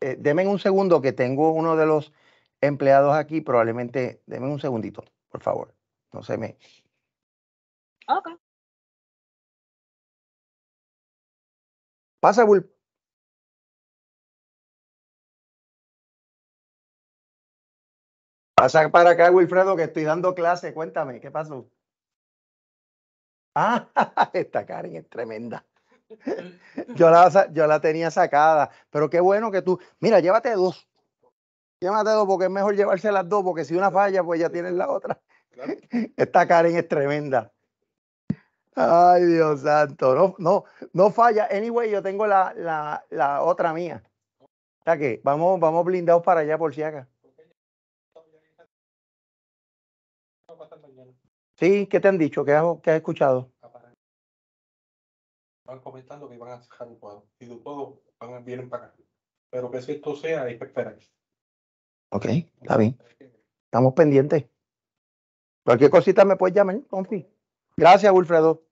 eh, deme un segundo que tengo uno de los empleados aquí, probablemente, deme un segundito, por favor. No se me... Ok. Pasa, Pasa para acá, Wilfredo, que estoy dando clase. Cuéntame, ¿qué pasó? Ah, esta Karen es tremenda. Yo la, yo la tenía sacada, pero qué bueno que tú. Mira, llévate dos. Llévate dos porque es mejor llevarse las dos, porque si una falla, pues ya tienes la otra. Esta Karen es tremenda. Ay, Dios santo. No, no, no falla. Anyway, yo tengo la, la, la otra mía. ¿Está vamos, vamos blindados para allá por si acaso. Sí, ¿qué te han dicho? ¿Qué has, has escuchado? Van comentando que van a dejar el cuadro y de todo van a para acá. Pero que si esto sea, hay que esperar. Ok, está bien. Estamos pendientes. Cualquier cosita me puedes llamar, confi. Gracias, Wilfredo.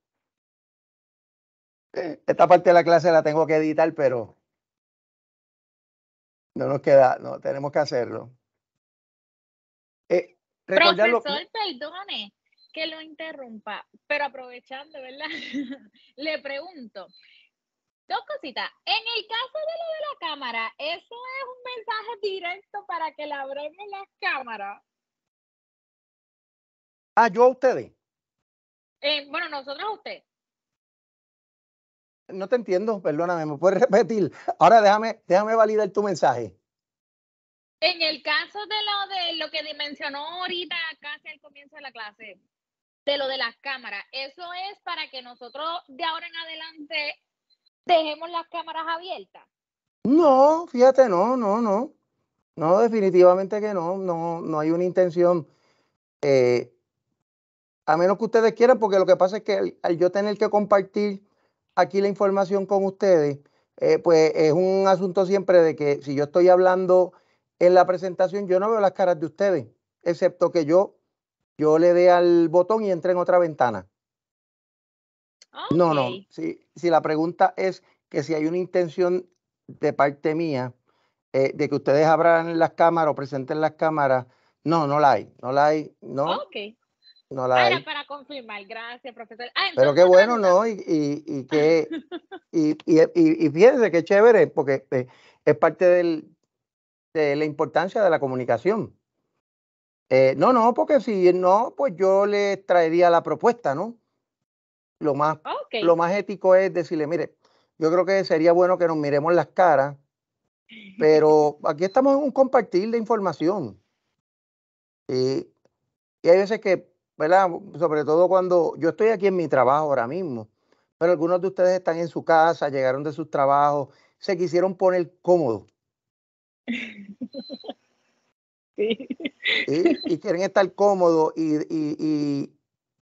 Eh, esta parte de la clase la tengo que editar, pero no nos queda, no, tenemos que hacerlo. Eh, Profesor, que lo interrumpa, pero aprovechando, ¿verdad? Le pregunto, Dos cositas. En el caso de lo de la cámara, ¿eso es un mensaje directo para que la abremos las cámaras? Ah, yo a ustedes. Eh, bueno, nosotros a usted. No te entiendo, perdóname, me puedes repetir. Ahora déjame, déjame validar tu mensaje. En el caso de lo de lo que dimensionó ahorita casi al comienzo de la clase, de lo de las cámaras. Eso es para que nosotros de ahora en adelante dejemos las cámaras abiertas. No, fíjate, no, no, no. No, definitivamente que no, no, no hay una intención. Eh, a menos que ustedes quieran, porque lo que pasa es que al, yo tener que compartir aquí la información con ustedes, eh, pues es un asunto siempre de que si yo estoy hablando en la presentación, yo no veo las caras de ustedes, excepto que yo yo le dé al botón y entré en otra ventana. Ah, no, no. Si, si la pregunta es que si hay una intención de parte mía eh, de que ustedes abran las cámaras o presenten las cámaras, no, no la hay. No la hay. No. Okay. No la hay. para confirmar, gracias, profesor. Ah, Pero qué bueno, ¿no? Y, y, y ah. que, y, y, fíjense qué chévere, porque eh, es parte del, de la importancia de la comunicación. Eh, no, no, porque si no, pues yo le traería la propuesta, ¿no? Lo más, ah, lo más ético es decirle, mire, yo creo que sería bueno que nos miremos las caras, pero aquí estamos en un compartir de información. Y, y hay veces que, ¿verdad? Sobre todo cuando yo estoy aquí en mi trabajo ahora mismo, pero algunos de ustedes están en su casa, llegaron de sus trabajos, se quisieron poner cómodos. Sí y, quieren estar cómodos y,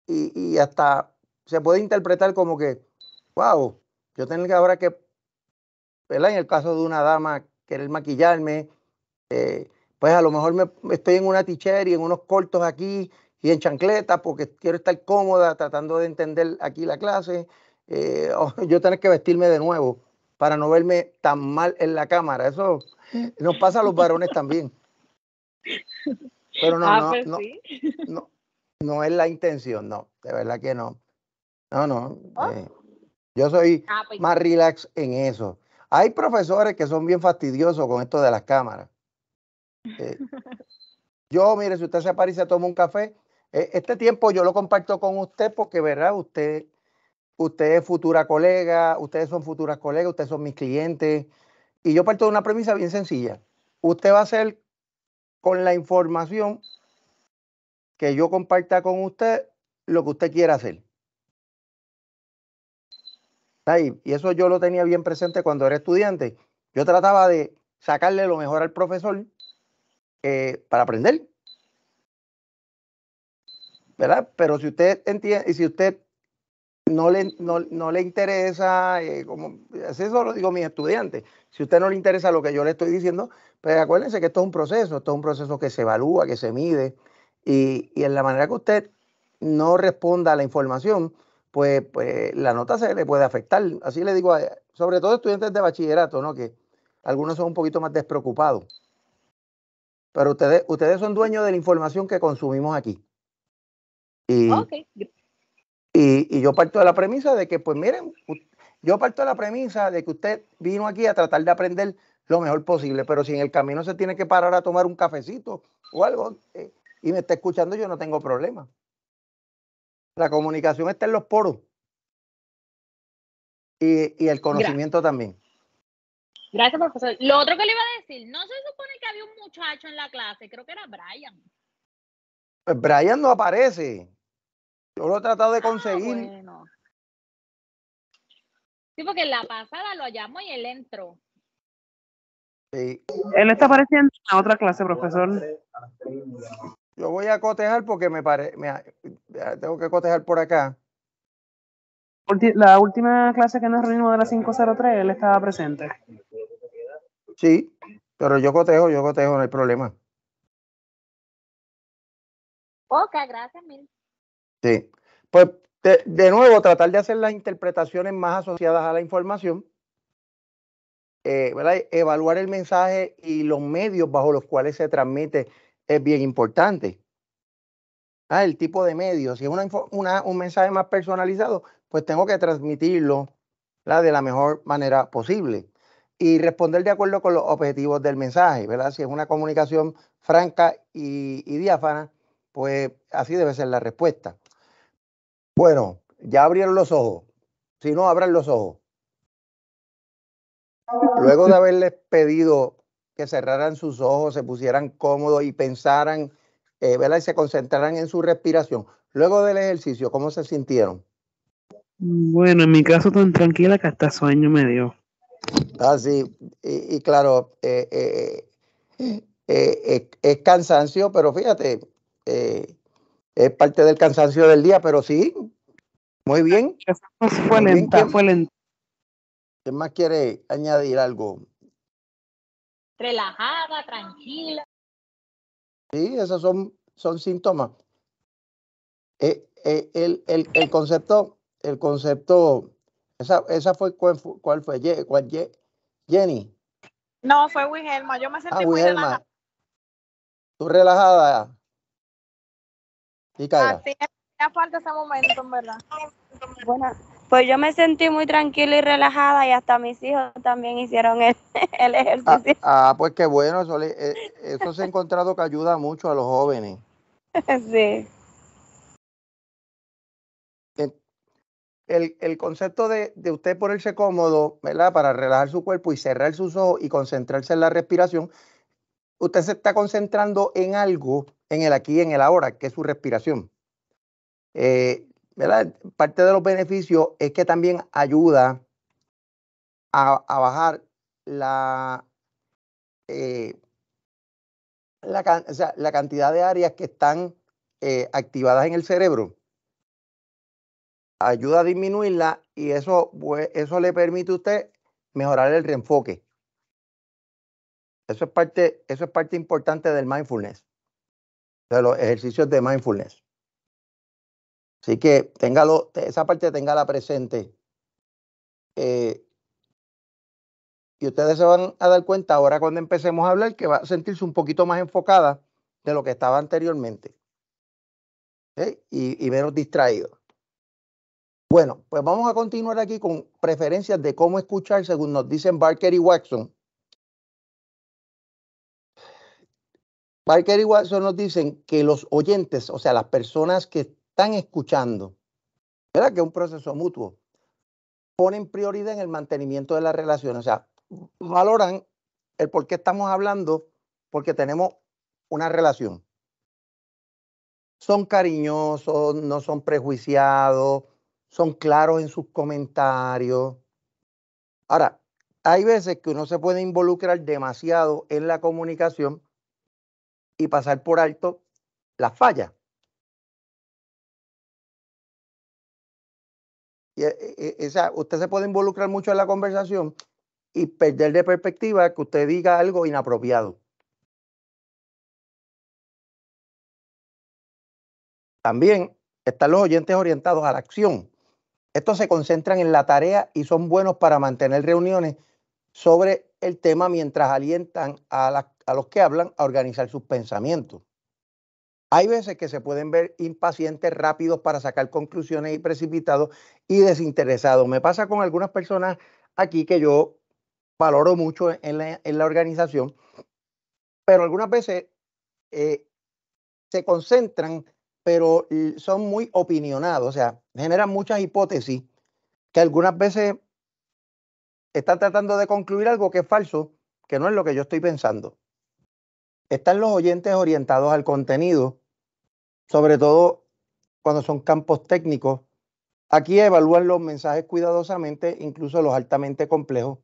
y, hasta se puede interpretar como que, wow, yo tengo que ahora que, En el caso de una dama, querer maquillarme, eh, pues a lo mejor me, estoy en una tichera y en unos cortos aquí y en chancletas porque quiero estar cómoda tratando de entender aquí la clase. Eh, yo tengo que vestirme de nuevo para no verme tan mal en la cámara. Eso nos pasa a los varones también. Pero no, ah, no, pues no, no, es la intención, no, de verdad que no. No, no. ¿Ah? Eh, yo soy ah, pues más relax en eso. Hay profesores que son bien fastidiosos con esto de las cámaras. Eh, yo, mire, si usted se aparece y se toma un café, eh, este tiempo yo lo comparto con usted porque, ¿verdad? Usted, usted es futura colega, ustedes son futuras colegas, ustedes son mis clientes. Y yo parto de una premisa bien sencilla. Usted va a ser con la información que yo comparta con usted lo que usted quiera hacer. y eso yo lo tenía bien presente cuando era estudiante. Yo trataba de sacarle lo mejor al profesor eh, para aprender. ¿Verdad? Pero si usted entiende, y si usted no le, no, no le interesa, eh, como, eso lo digo a mis estudiantes, si a usted no le interesa lo que yo le estoy diciendo, pues acuérdense que esto es un proceso, esto es un proceso que se evalúa, que se mide, y, en la manera que usted no responda a la información, pues, pues la nota se le puede afectar. Así le digo, sobre todo estudiantes de bachillerato, ¿no? Que algunos son un poquito más despreocupados. Pero ustedes, ustedes son dueños de la información que consumimos aquí. Y, y, yo parto de la premisa de que, pues miren, yo parto de la premisa de que usted vino aquí a tratar de aprender lo mejor posible, pero si en el camino se tiene que parar a tomar un cafecito o algo eh, y me está escuchando, yo no tengo problema. La comunicación está en los poros y, el conocimiento también. Gracias, profesor. Lo otro que le iba a decir, no se supone que había un muchacho en la clase, creo que era Brian. Pues Brian no aparece. Yo lo he tratado de ah, conseguir. Sí, porque en la pasada lo llamó y él entró. Él está apareciendo en otra clase, profesor. Yo voy a cotejar porque me parece. Tengo que cotejar por acá. La última clase que nos reunimos de la 503, él estaba presente. Sí, pero yo cotejo, yo cotejo, no hay problema. Ok, gracias, mil. Sí. Pues de, nuevo, tratar de hacer las interpretaciones más asociadas a la información, eh, ¿verdad? evaluar el mensaje y los medios bajo los cuales se transmite es bien importante. Ah, el tipo de medios. Si es una, un mensaje más personalizado, pues tengo que transmitirlo de la mejor manera posible y responder de acuerdo con los objetivos del mensaje. ¿verdad? Si es una comunicación franca y diáfana, pues así debe ser la respuesta. Bueno, ya abrieron los ojos. Si no, abran los ojos. Luego de haberles pedido que cerraran sus ojos, se pusieran cómodos y pensaran, eh, ¿verdad? Y se concentraran en su respiración. Luego del ejercicio, ¿cómo se sintieron? Bueno, en mi caso tan tranquila que hasta sueño me dio. Ah, sí, y, claro, eh, eh, es cansancio, pero fíjate, es parte del cansancio del día, pero sí, muy bien. Fue lenta, ¿Quién más quiere añadir algo? Relajada, tranquila. Sí, esos son, son síntomas. Eh, eh, el, el, concepto, el concepto, esa, fue, ¿cuál fue? Jenny. No, fue Wigelma, yo me sentí ah, muy relajada. Tú relajada. Así me falta ese momento, en verdad. Bueno, pues yo me sentí muy tranquila y relajada y hasta mis hijos también hicieron el, ah, ejercicio. Ah, pues qué bueno, eh, eso, se ha encontrado que ayuda mucho a los jóvenes. Sí. El, el, concepto de, de, usted ponerse cómodo, ¿verdad? Para relajar su cuerpo y cerrar sus ojos y concentrarse en la respiración, usted se está concentrando en algo, en el aquí en el ahora, que es su respiración. Eh, Parte de los beneficios es que también ayuda a, bajar la, eh, la, cantidad de áreas que están eh, activadas en el cerebro. Ayuda a disminuirla y eso, pues, eso le permite a usted mejorar el reenfoque. Eso es parte, eso es parte importante del mindfulness, de los ejercicios de mindfulness. Así que téngalo, esa parte la presente. Eh, y ustedes se van a dar cuenta ahora cuando empecemos a hablar que va a sentirse un poquito más enfocada de lo que estaba anteriormente. ¿Eh? Y, menos distraído. Bueno, pues vamos a continuar aquí con preferencias de cómo escuchar según nos dicen Barker y Waxon. Parker y Watson nos dicen que los oyentes, o sea, las personas que están escuchando, ¿verdad? Que es un proceso mutuo, ponen prioridad en el mantenimiento de la relación, o sea, valoran el por qué estamos hablando, porque tenemos una relación. Son cariñosos, no son prejuiciados, son claros en sus comentarios. Ahora, hay veces que uno se puede involucrar demasiado en la comunicación y pasar por alto las fallas. Eh, eh, eh, usted se puede involucrar mucho en la conversación y perder de perspectiva que usted diga algo inapropiado. También están los oyentes orientados a la acción. Estos se concentran en la tarea y son buenos para mantener reuniones sobre el tema mientras alientan a las a los que hablan a organizar sus pensamientos. Hay veces que se pueden ver impacientes, rápidos para sacar conclusiones y precipitados y desinteresados. Me pasa con algunas personas aquí que yo valoro mucho en la, organización, pero algunas veces eh, se concentran, pero son muy opinionados, o sea, generan muchas hipótesis que algunas veces están tratando de concluir algo que es falso, que no es lo que yo estoy pensando están los oyentes orientados al contenido, sobre todo cuando son campos técnicos. Aquí evalúan los mensajes cuidadosamente, incluso los altamente complejos,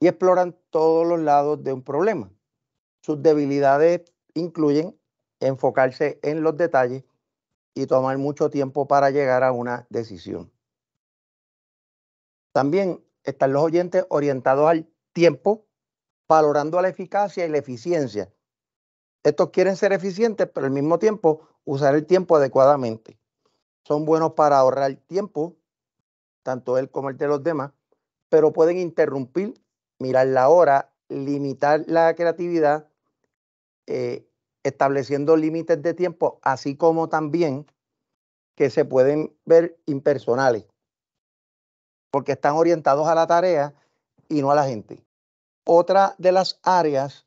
y exploran todos los lados de un problema. Sus debilidades incluyen enfocarse en los detalles y tomar mucho tiempo para llegar a una decisión. También están los oyentes orientados al tiempo, valorando la eficacia y la eficiencia estos quieren ser eficientes, pero al mismo tiempo usar el tiempo adecuadamente. Son buenos para ahorrar tiempo, tanto él como el de los demás, pero pueden interrumpir, mirar la hora, limitar la creatividad, eh, estableciendo límites de tiempo, así como también que se pueden ver impersonales, porque están orientados a la tarea y no a la gente. Otra de las áreas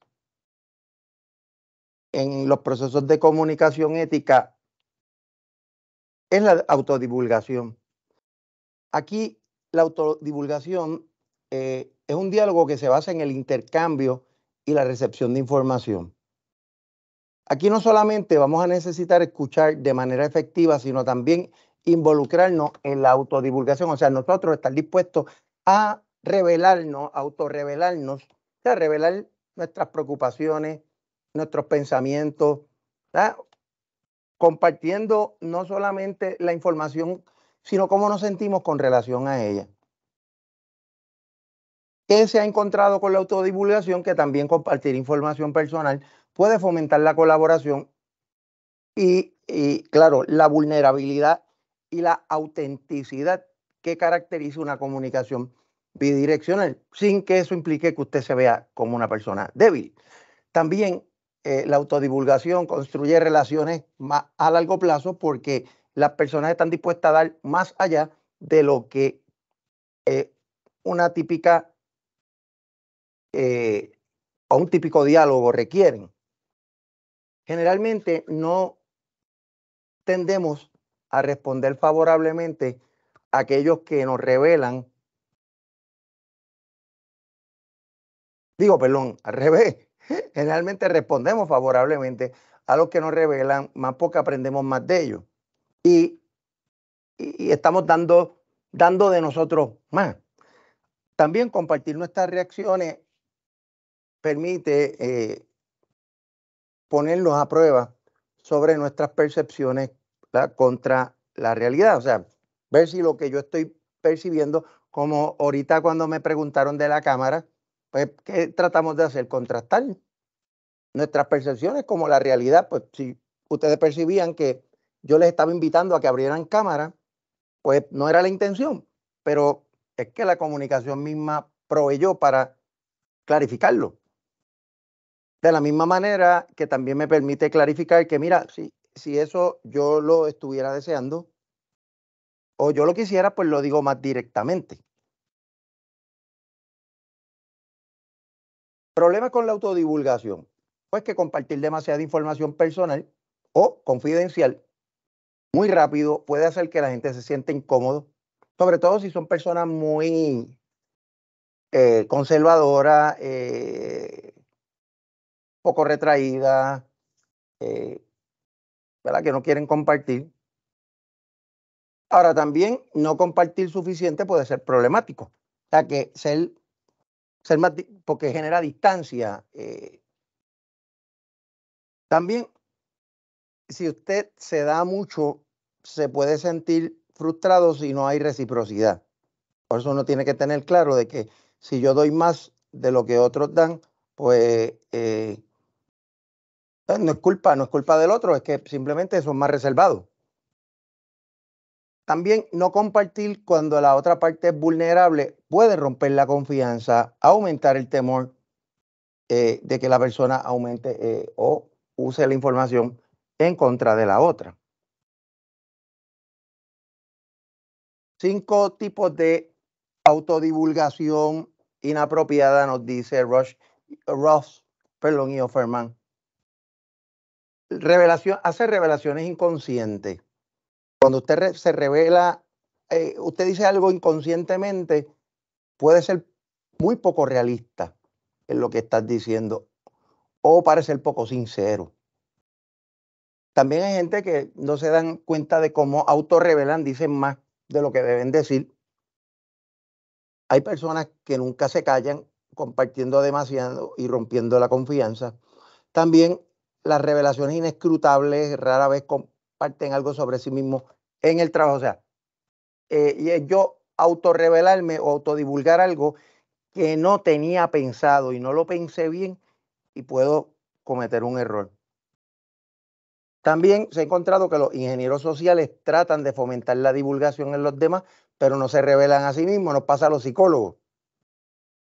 en los procesos de comunicación ética es la autodivulgación. Aquí la autodivulgación eh, es un diálogo que se basa en el intercambio y la recepción de información. Aquí no solamente vamos a necesitar escuchar de manera efectiva, sino también involucrarnos en la autodivulgación, o sea, nosotros estar dispuestos a revelarnos, autorrevelarnos, a revelar nuestras preocupaciones, nuestros pensamientos, compartiendo no solamente la información, sino cómo nos sentimos con relación a ella. ¿Qué se ha encontrado con la autodivulgación? Que también compartir información personal puede fomentar la colaboración y, y claro, la vulnerabilidad y la autenticidad que caracteriza una comunicación bidireccional, sin que eso implique que usted se vea como una persona débil. También eh, la autodivulgación construye relaciones más a largo plazo porque las personas están dispuestas a dar más allá de lo que eh, una típica eh, o un típico diálogo requieren. Generalmente no tendemos a responder favorablemente a aquellos que nos revelan, digo, perdón, al revés, generalmente respondemos favorablemente a lo que nos revelan, más porque aprendemos más de ellos. Y, estamos dando, dando de nosotros más. También compartir nuestras reacciones permite eh, ponernos a prueba sobre nuestras percepciones contra la realidad. O sea, ver si lo que yo estoy percibiendo, como ahorita cuando me preguntaron de la cámara, pues, ¿qué tratamos de hacer? Contrastar nuestras percepciones como la realidad. Pues si ustedes percibían que yo les estaba invitando a que abrieran cámara, pues no era la intención, pero es que la comunicación misma proveyó para clarificarlo. De la misma manera que también me permite clarificar que, mira, si, si eso yo lo estuviera deseando o yo lo quisiera, pues lo digo más directamente. Problema con la autodivulgación. Pues que compartir demasiada información personal o confidencial muy rápido puede hacer que la gente se siente incómodo, sobre todo si son personas muy eh, conservadoras, eh, poco retraídas, eh, que no quieren compartir. Ahora también no compartir suficiente puede ser problemático. O sea que ser más, porque genera distancia. Eh. también, si usted se da mucho, se puede sentir frustrado si no hay reciprocidad. Por eso uno tiene que tener claro de que si yo doy más de lo que otros dan, pues eh, no es culpa, no es culpa del otro, es que simplemente son más reservados. También no compartir cuando la otra parte es vulnerable puede romper la confianza, aumentar el temor eh, de que la persona aumente eh, o use la información en contra de la otra. Cinco tipos de autodivulgación inapropiada nos dice Ross perdón, y Offerman. Revelación, hace revelaciones inconscientes cuando usted se revela, eh, usted dice algo inconscientemente, puede ser muy poco realista en lo que estás diciendo o parecer poco sincero. También hay gente que no se dan cuenta de cómo autorrevelan, dicen más de lo que deben decir. Hay personas que nunca se callan compartiendo demasiado y rompiendo la confianza. También las revelaciones inescrutables rara vez en algo sobre sí mismo en el trabajo. O sea, eh, y yo autorrevelarme o autodivulgar algo que no tenía pensado y no lo pensé bien y puedo cometer un error. También se ha encontrado que los ingenieros sociales tratan de fomentar la divulgación en los demás, pero no se revelan a sí mismos, nos pasa a los psicólogos.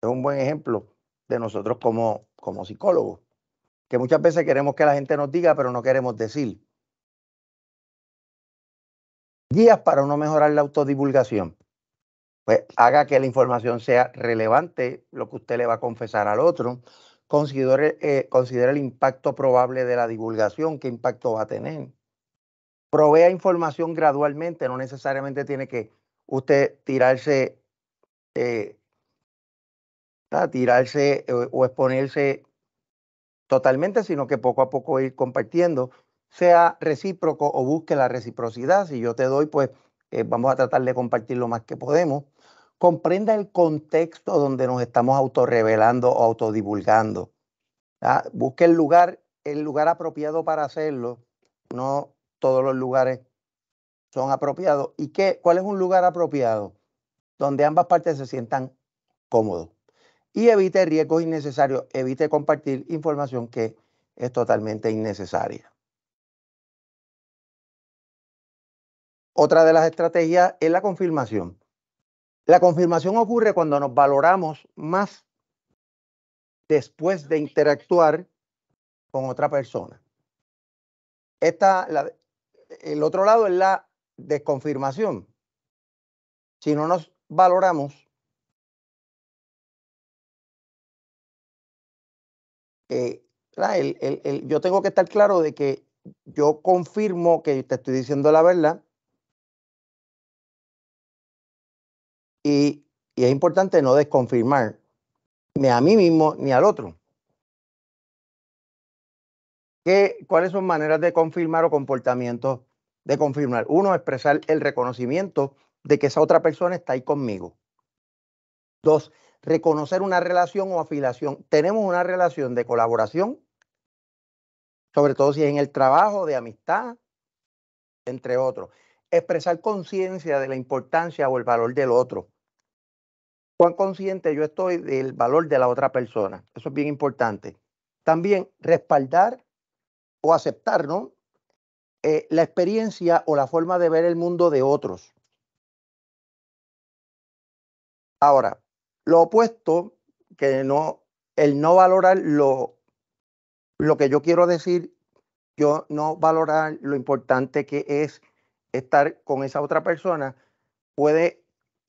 Es un buen ejemplo de nosotros como, como psicólogos, que muchas veces queremos que la gente nos diga, pero no queremos decir. Guías para uno mejorar la autodivulgación. Pues haga que la información sea relevante, lo que usted le va a confesar al otro. Considere, eh, el impacto probable de la divulgación, qué impacto va a tener. Provea información gradualmente, no necesariamente tiene que usted tirarse, eh, ah, tirarse eh, o exponerse totalmente, sino que poco a poco ir compartiendo sea recíproco o busque la reciprocidad. Si yo te doy, pues eh, vamos a tratar de compartir lo más que podemos. Comprenda el contexto donde nos estamos autorrevelando o autodivulgando. Busque el lugar, el lugar apropiado para hacerlo. No todos los lugares son apropiados. ¿Y qué, cuál es un lugar apropiado? Donde ambas partes se sientan cómodos. Y evite riesgos innecesarios, evite compartir información que es totalmente innecesaria. Otra de las estrategias es la confirmación. La confirmación ocurre cuando nos valoramos más después de interactuar con otra persona. Esta, la, el otro lado es la desconfirmación. Si no nos valoramos, eh, yo tengo que estar claro de que yo confirmo que te estoy diciendo la verdad, Y, es importante no desconfirmar ni a mí mismo ni al otro. ¿Qué, ¿Cuáles son maneras de confirmar o comportamientos de confirmar? Uno, expresar el reconocimiento de que esa otra persona está ahí conmigo. Dos, reconocer una relación o afiliación. Tenemos una relación de colaboración, sobre todo si es en el trabajo, de amistad, entre otros. Expresar conciencia de la importancia o el valor del otro cuán consciente yo estoy del valor de la otra persona. Eso es bien importante. También respaldar o aceptar, ¿no? Eh, la experiencia o la forma de ver el mundo de otros. Ahora, lo opuesto, que no, el no valorar lo, lo que yo quiero decir, yo no valorar lo importante que es estar con esa otra persona, puede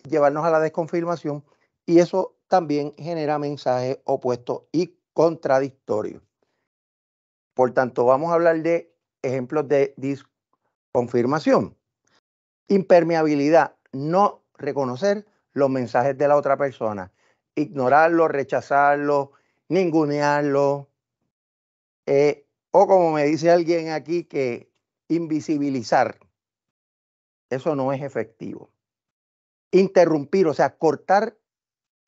llevarnos a la desconfirmación y eso también genera mensajes opuestos y contradictorios. Por tanto, vamos a hablar de ejemplos de disconfirmación. Impermeabilidad, no reconocer los mensajes de la otra persona, ignorarlo, rechazarlo, ningunearlo. Eh, o como me dice alguien aquí, que invisibilizar. Eso no es efectivo. Interrumpir, o sea, cortar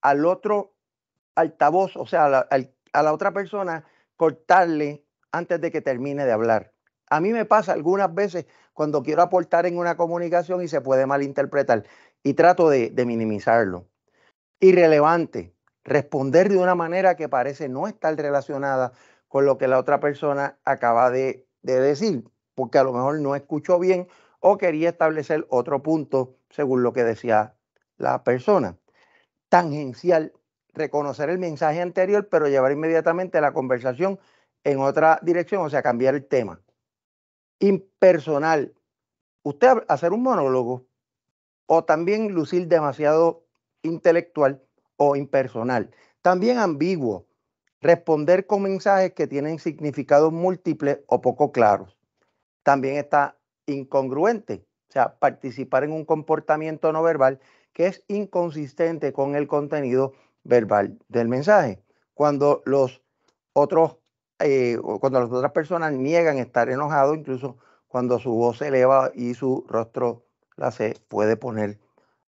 al otro altavoz, o sea, a la, otra persona, cortarle antes de que termine de hablar. A mí me pasa algunas veces cuando quiero aportar en una comunicación y se puede malinterpretar y trato de, minimizarlo. Irrelevante, responder de una manera que parece no estar relacionada con lo que la otra persona acaba de decir, porque a lo mejor no escuchó bien o quería establecer otro punto según lo que decía la persona tangencial, reconocer el mensaje anterior, pero llevar inmediatamente la conversación en otra dirección, o sea, cambiar el tema. Impersonal. Usted hacer un monólogo o también lucir demasiado intelectual o impersonal. También ambiguo. Responder con mensajes que tienen significados múltiples o poco claros. También está incongruente, o sea, participar en un comportamiento no verbal que es inconsistente con el contenido verbal del mensaje. Cuando los otros, eh, cuando las otras personas niegan estar enojados, incluso cuando su voz se eleva y su rostro la se puede poner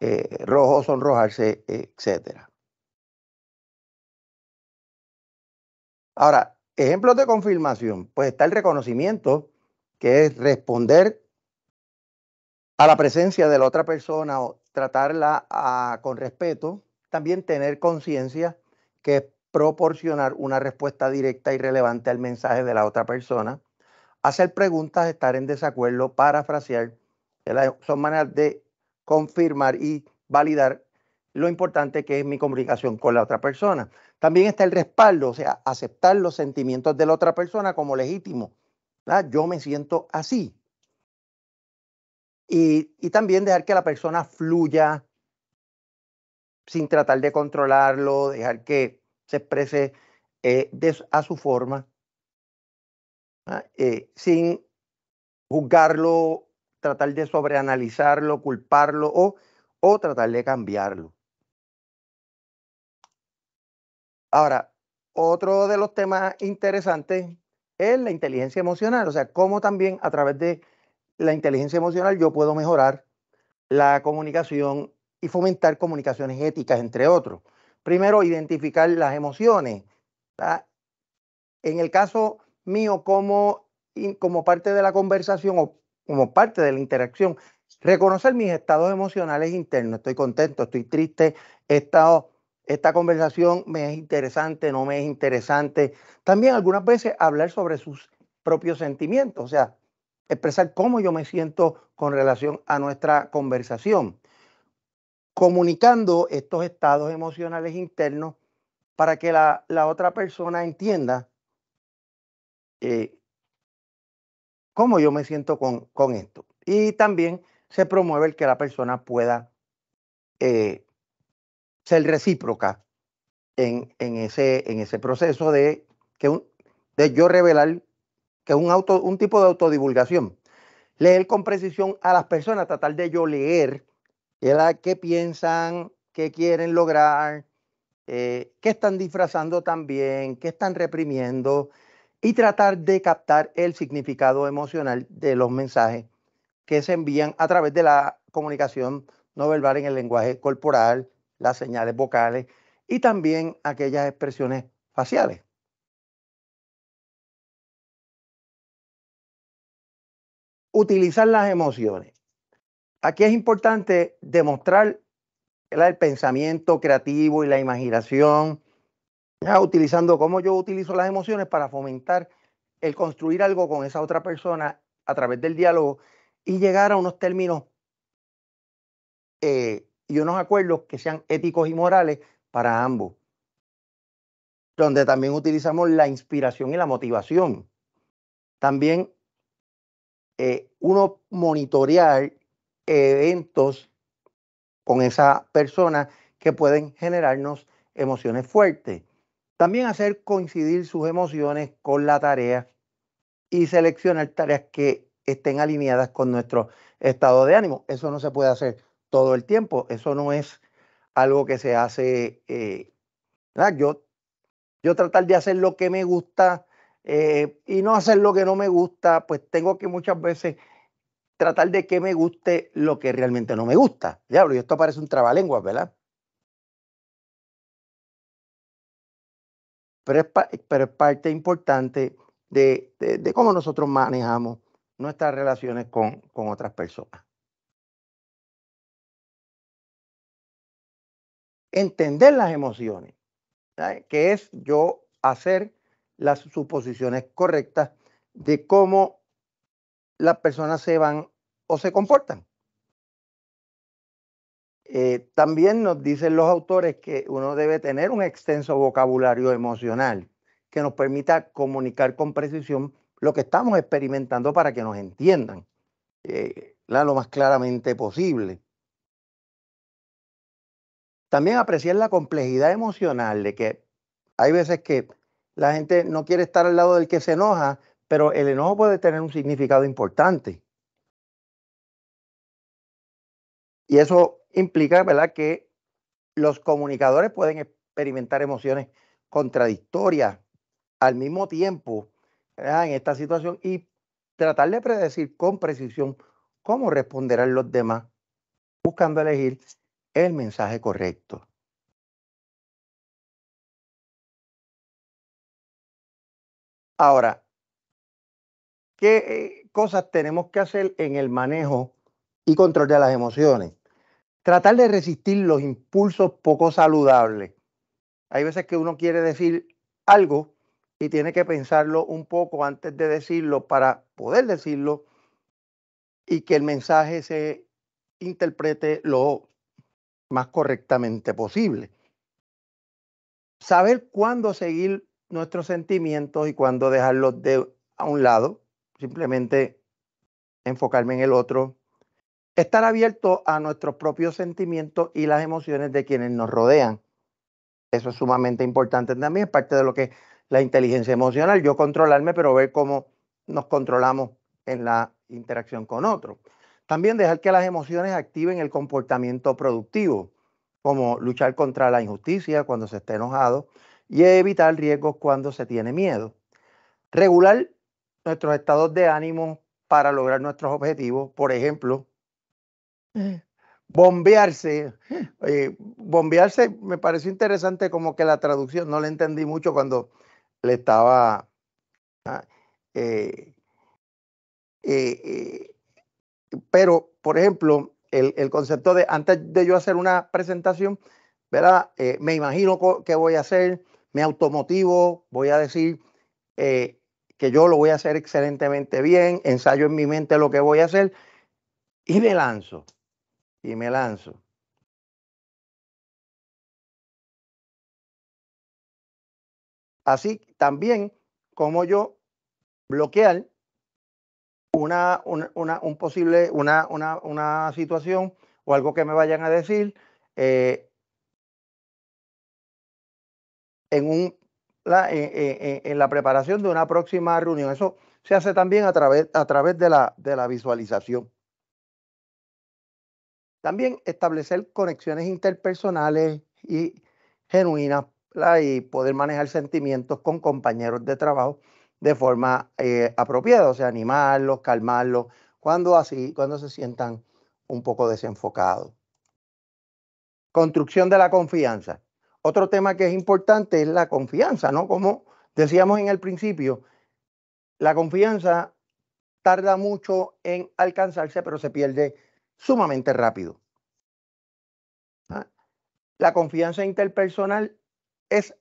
eh, rojo, sonrojarse, etcétera. Ahora, ejemplos de confirmación, pues está el reconocimiento, que es responder a la presencia de la otra persona o tratarla ah, con respeto, también tener conciencia que es proporcionar una respuesta directa y relevante al mensaje de la otra persona, hacer preguntas, estar en desacuerdo, parafrasear, son maneras de confirmar y validar lo importante que es mi comunicación con la otra persona. También está el respaldo, o sea, aceptar los sentimientos de la otra persona como legítimo. Yo me siento así. Y, también dejar que la persona fluya sin tratar de controlarlo, dejar que se exprese eh, a su forma, ¿ah? eh, sin juzgarlo, tratar de sobreanalizarlo, culparlo o, o tratar de cambiarlo. Ahora, otro de los temas interesantes es la inteligencia emocional, o sea, cómo también a través de la inteligencia emocional yo puedo mejorar la comunicación y fomentar comunicaciones éticas, entre otros. Primero, identificar las emociones. Ah, en el caso mío, como, como parte de la conversación o como parte de la interacción, reconocer mis estados emocionales internos. Estoy contento, estoy triste, esta conversación me es interesante, no me es interesante. También algunas veces hablar sobre sus propios sentimientos, o sea, expresar cómo yo me siento con relación a nuestra conversación, comunicando estos estados emocionales internos para que la, otra persona entienda eh, cómo yo me siento con, con, esto. Y también se promueve el que la persona pueda eh, ser recíproca en, ese, en ese proceso de, que de yo revelar que es un, auto, un tipo de autodivulgación. Leer con precisión a las personas, tratar de yo leer qué piensan, qué quieren lograr, eh, qué están disfrazando también, qué están reprimiendo y tratar de captar el significado emocional de los mensajes que se envían a través de la comunicación no verbal en el lenguaje corporal, las señales vocales y también aquellas expresiones faciales. utilizar las emociones. Aquí es importante demostrar el pensamiento creativo y la imaginación, ya utilizando como yo utilizo las emociones para fomentar el construir algo con esa otra persona a través del diálogo y llegar a unos términos eh, y unos acuerdos que sean éticos y morales para ambos, donde también utilizamos la inspiración y la motivación. También eh, uno monitorear eventos con esa persona que pueden generarnos emociones fuertes. También hacer coincidir sus emociones con la tarea y seleccionar tareas que estén alineadas con nuestro estado de ánimo. Eso no se puede hacer todo el tiempo. Eso no es algo que se hace. Eh, yo, yo tratar de hacer lo que me gusta eh, y no hacer lo que no me gusta, pues tengo que muchas veces tratar de que me guste lo que realmente no me gusta. Diablo, y esto parece un trabalenguas, ¿verdad? Pero es, parte importante de, de, cómo nosotros manejamos nuestras relaciones con, con otras personas. Entender las emociones, que es yo hacer las suposiciones correctas de cómo las personas se van o se comportan. Eh, también nos dicen los autores que uno debe tener un extenso vocabulario emocional que nos permita comunicar con precisión lo que estamos experimentando para que nos entiendan eh, lo más claramente posible. También apreciar la complejidad emocional de que hay veces que la gente no quiere estar al lado del que se enoja, pero el enojo puede tener un significado importante. Y eso implica, ¿verdad?, que los comunicadores pueden experimentar emociones contradictorias al mismo tiempo en esta situación y tratar de predecir con precisión cómo responderán los demás, buscando elegir el mensaje correcto. Ahora, ¿qué eh, cosas tenemos que hacer en el manejo y control de las emociones? Tratar de resistir los impulsos poco saludables. Hay veces que uno quiere decir algo y tiene que pensarlo un poco antes de decirlo para poder decirlo y que el mensaje se interprete lo más correctamente posible. Saber cuándo seguir nuestros sentimientos y cuando dejarlos de a un lado, simplemente enfocarme en el otro, estar abierto a nuestros propios sentimientos y las emociones de quienes nos rodean. Eso es sumamente importante también, es parte de lo que es la inteligencia emocional, yo controlarme, pero ver cómo nos controlamos en la interacción con otro. También dejar que las emociones activen el comportamiento productivo, como luchar contra la injusticia cuando se esté enojado, y evitar riesgos cuando se tiene miedo. Regular nuestros estados de ánimo para lograr nuestros objetivos, por ejemplo, eh. bombearse. Eh. Eh, bombearse me pareció interesante como que la traducción, no la entendí mucho cuando le estaba... Ah, pero, por ejemplo, el, concepto de antes de yo hacer una presentación, ¿verdad? me imagino que voy a hacer, me automotivo, voy a decir eh, que yo lo voy a hacer excelentemente bien, ensayo en mi mente lo que voy a hacer y me lanzo, y me lanzo. Así también como yo bloquear una, un posible, una, una, situación o algo que me vayan a decir, eh, en, un, la, en, la preparación de una próxima reunión. Eso se hace también a través, a través de, la, de la visualización. También establecer conexiones interpersonales y genuinas y poder manejar sentimientos con compañeros de trabajo de forma eh, apropiada, o sea, animarlos, calmarlos, cuando así, cuando se sientan un poco desenfocados. Construcción de la confianza. Otro tema que es importante es la confianza, ¿no? Como decíamos en el principio, la confianza tarda mucho en alcanzarse, pero se pierde sumamente rápido. ¿Ah? La confianza interpersonal es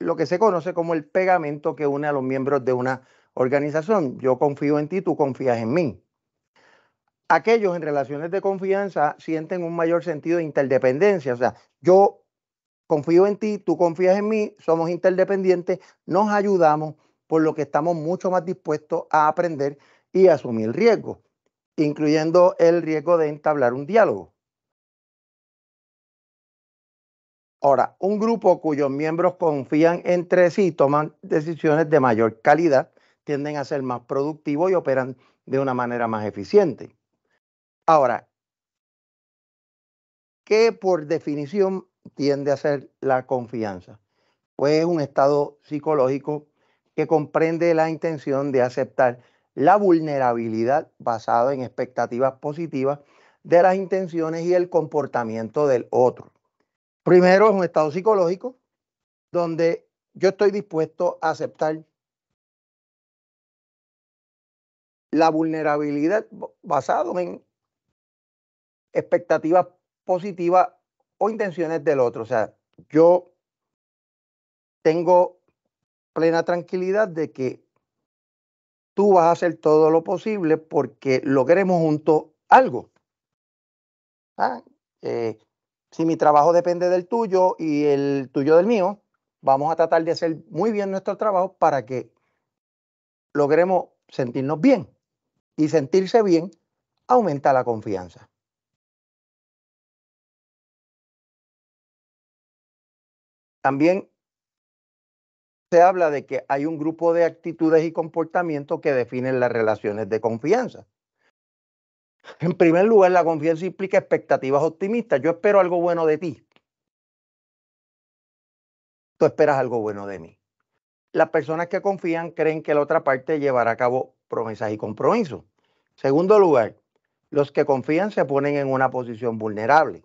lo que se conoce como el pegamento que une a los miembros de una organización. Yo confío en ti, tú confías en mí. Aquellos en relaciones de confianza sienten un mayor sentido de interdependencia, o sea, yo confío en ti, tú confías en mí, somos interdependientes, nos ayudamos, por lo que estamos mucho más dispuestos a aprender y asumir riesgos, incluyendo el riesgo de entablar un diálogo. Ahora, un grupo cuyos miembros confían entre sí, toman decisiones de mayor calidad, tienden a ser más productivos y operan de una manera más eficiente. Ahora, ¿qué por definición tiende a ser la confianza. Pues es un estado psicológico que comprende la intención de aceptar la vulnerabilidad basada en expectativas positivas de las intenciones y el comportamiento del otro. Primero es un estado psicológico donde yo estoy dispuesto a aceptar la vulnerabilidad basado en expectativas positivas o intenciones del otro. O sea, yo tengo plena tranquilidad de que tú vas a hacer todo lo posible porque logremos juntos algo. Ah, eh, si mi trabajo depende del tuyo y el tuyo del mío, vamos a tratar de hacer muy bien nuestro trabajo para que logremos sentirnos bien. Y sentirse bien aumenta la confianza. También se habla de que hay un grupo de actitudes y comportamientos que definen las relaciones de confianza. En primer lugar, la confianza implica expectativas optimistas. Yo espero algo bueno de ti. Tú esperas algo bueno de mí. Las personas que confían creen que la otra parte llevará a cabo promesas y compromisos. Segundo lugar, los que confían se ponen en una posición vulnerable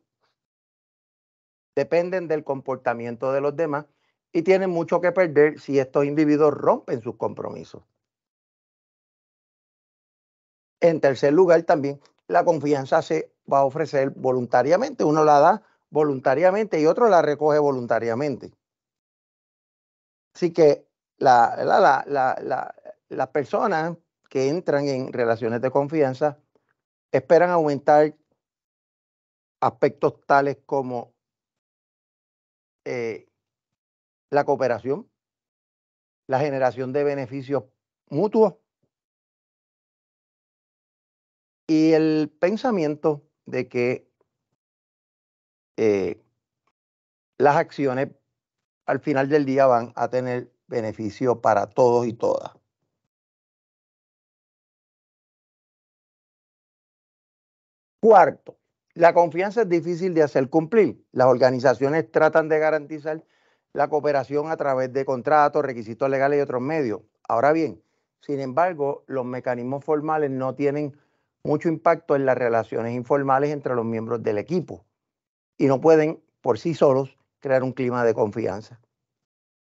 dependen del comportamiento de los demás y tienen mucho que perder si estos individuos rompen sus compromisos. En tercer lugar, también la confianza se va a ofrecer voluntariamente. Uno la da voluntariamente y otro la recoge voluntariamente. Así que la, la, las personas que entran en relaciones de confianza esperan aumentar aspectos tales como eh, la cooperación, la generación de beneficios mutuos y el pensamiento de que eh, las acciones al final del día van a tener beneficio para todos y todas. Cuarto, la confianza es difícil de hacer cumplir. Las organizaciones tratan de garantizar la cooperación a través de contratos, requisitos legales y otros medios. Ahora bien, sin embargo, los mecanismos formales no tienen mucho impacto en las relaciones informales entre los miembros del equipo y no pueden por sí solos crear un clima de confianza.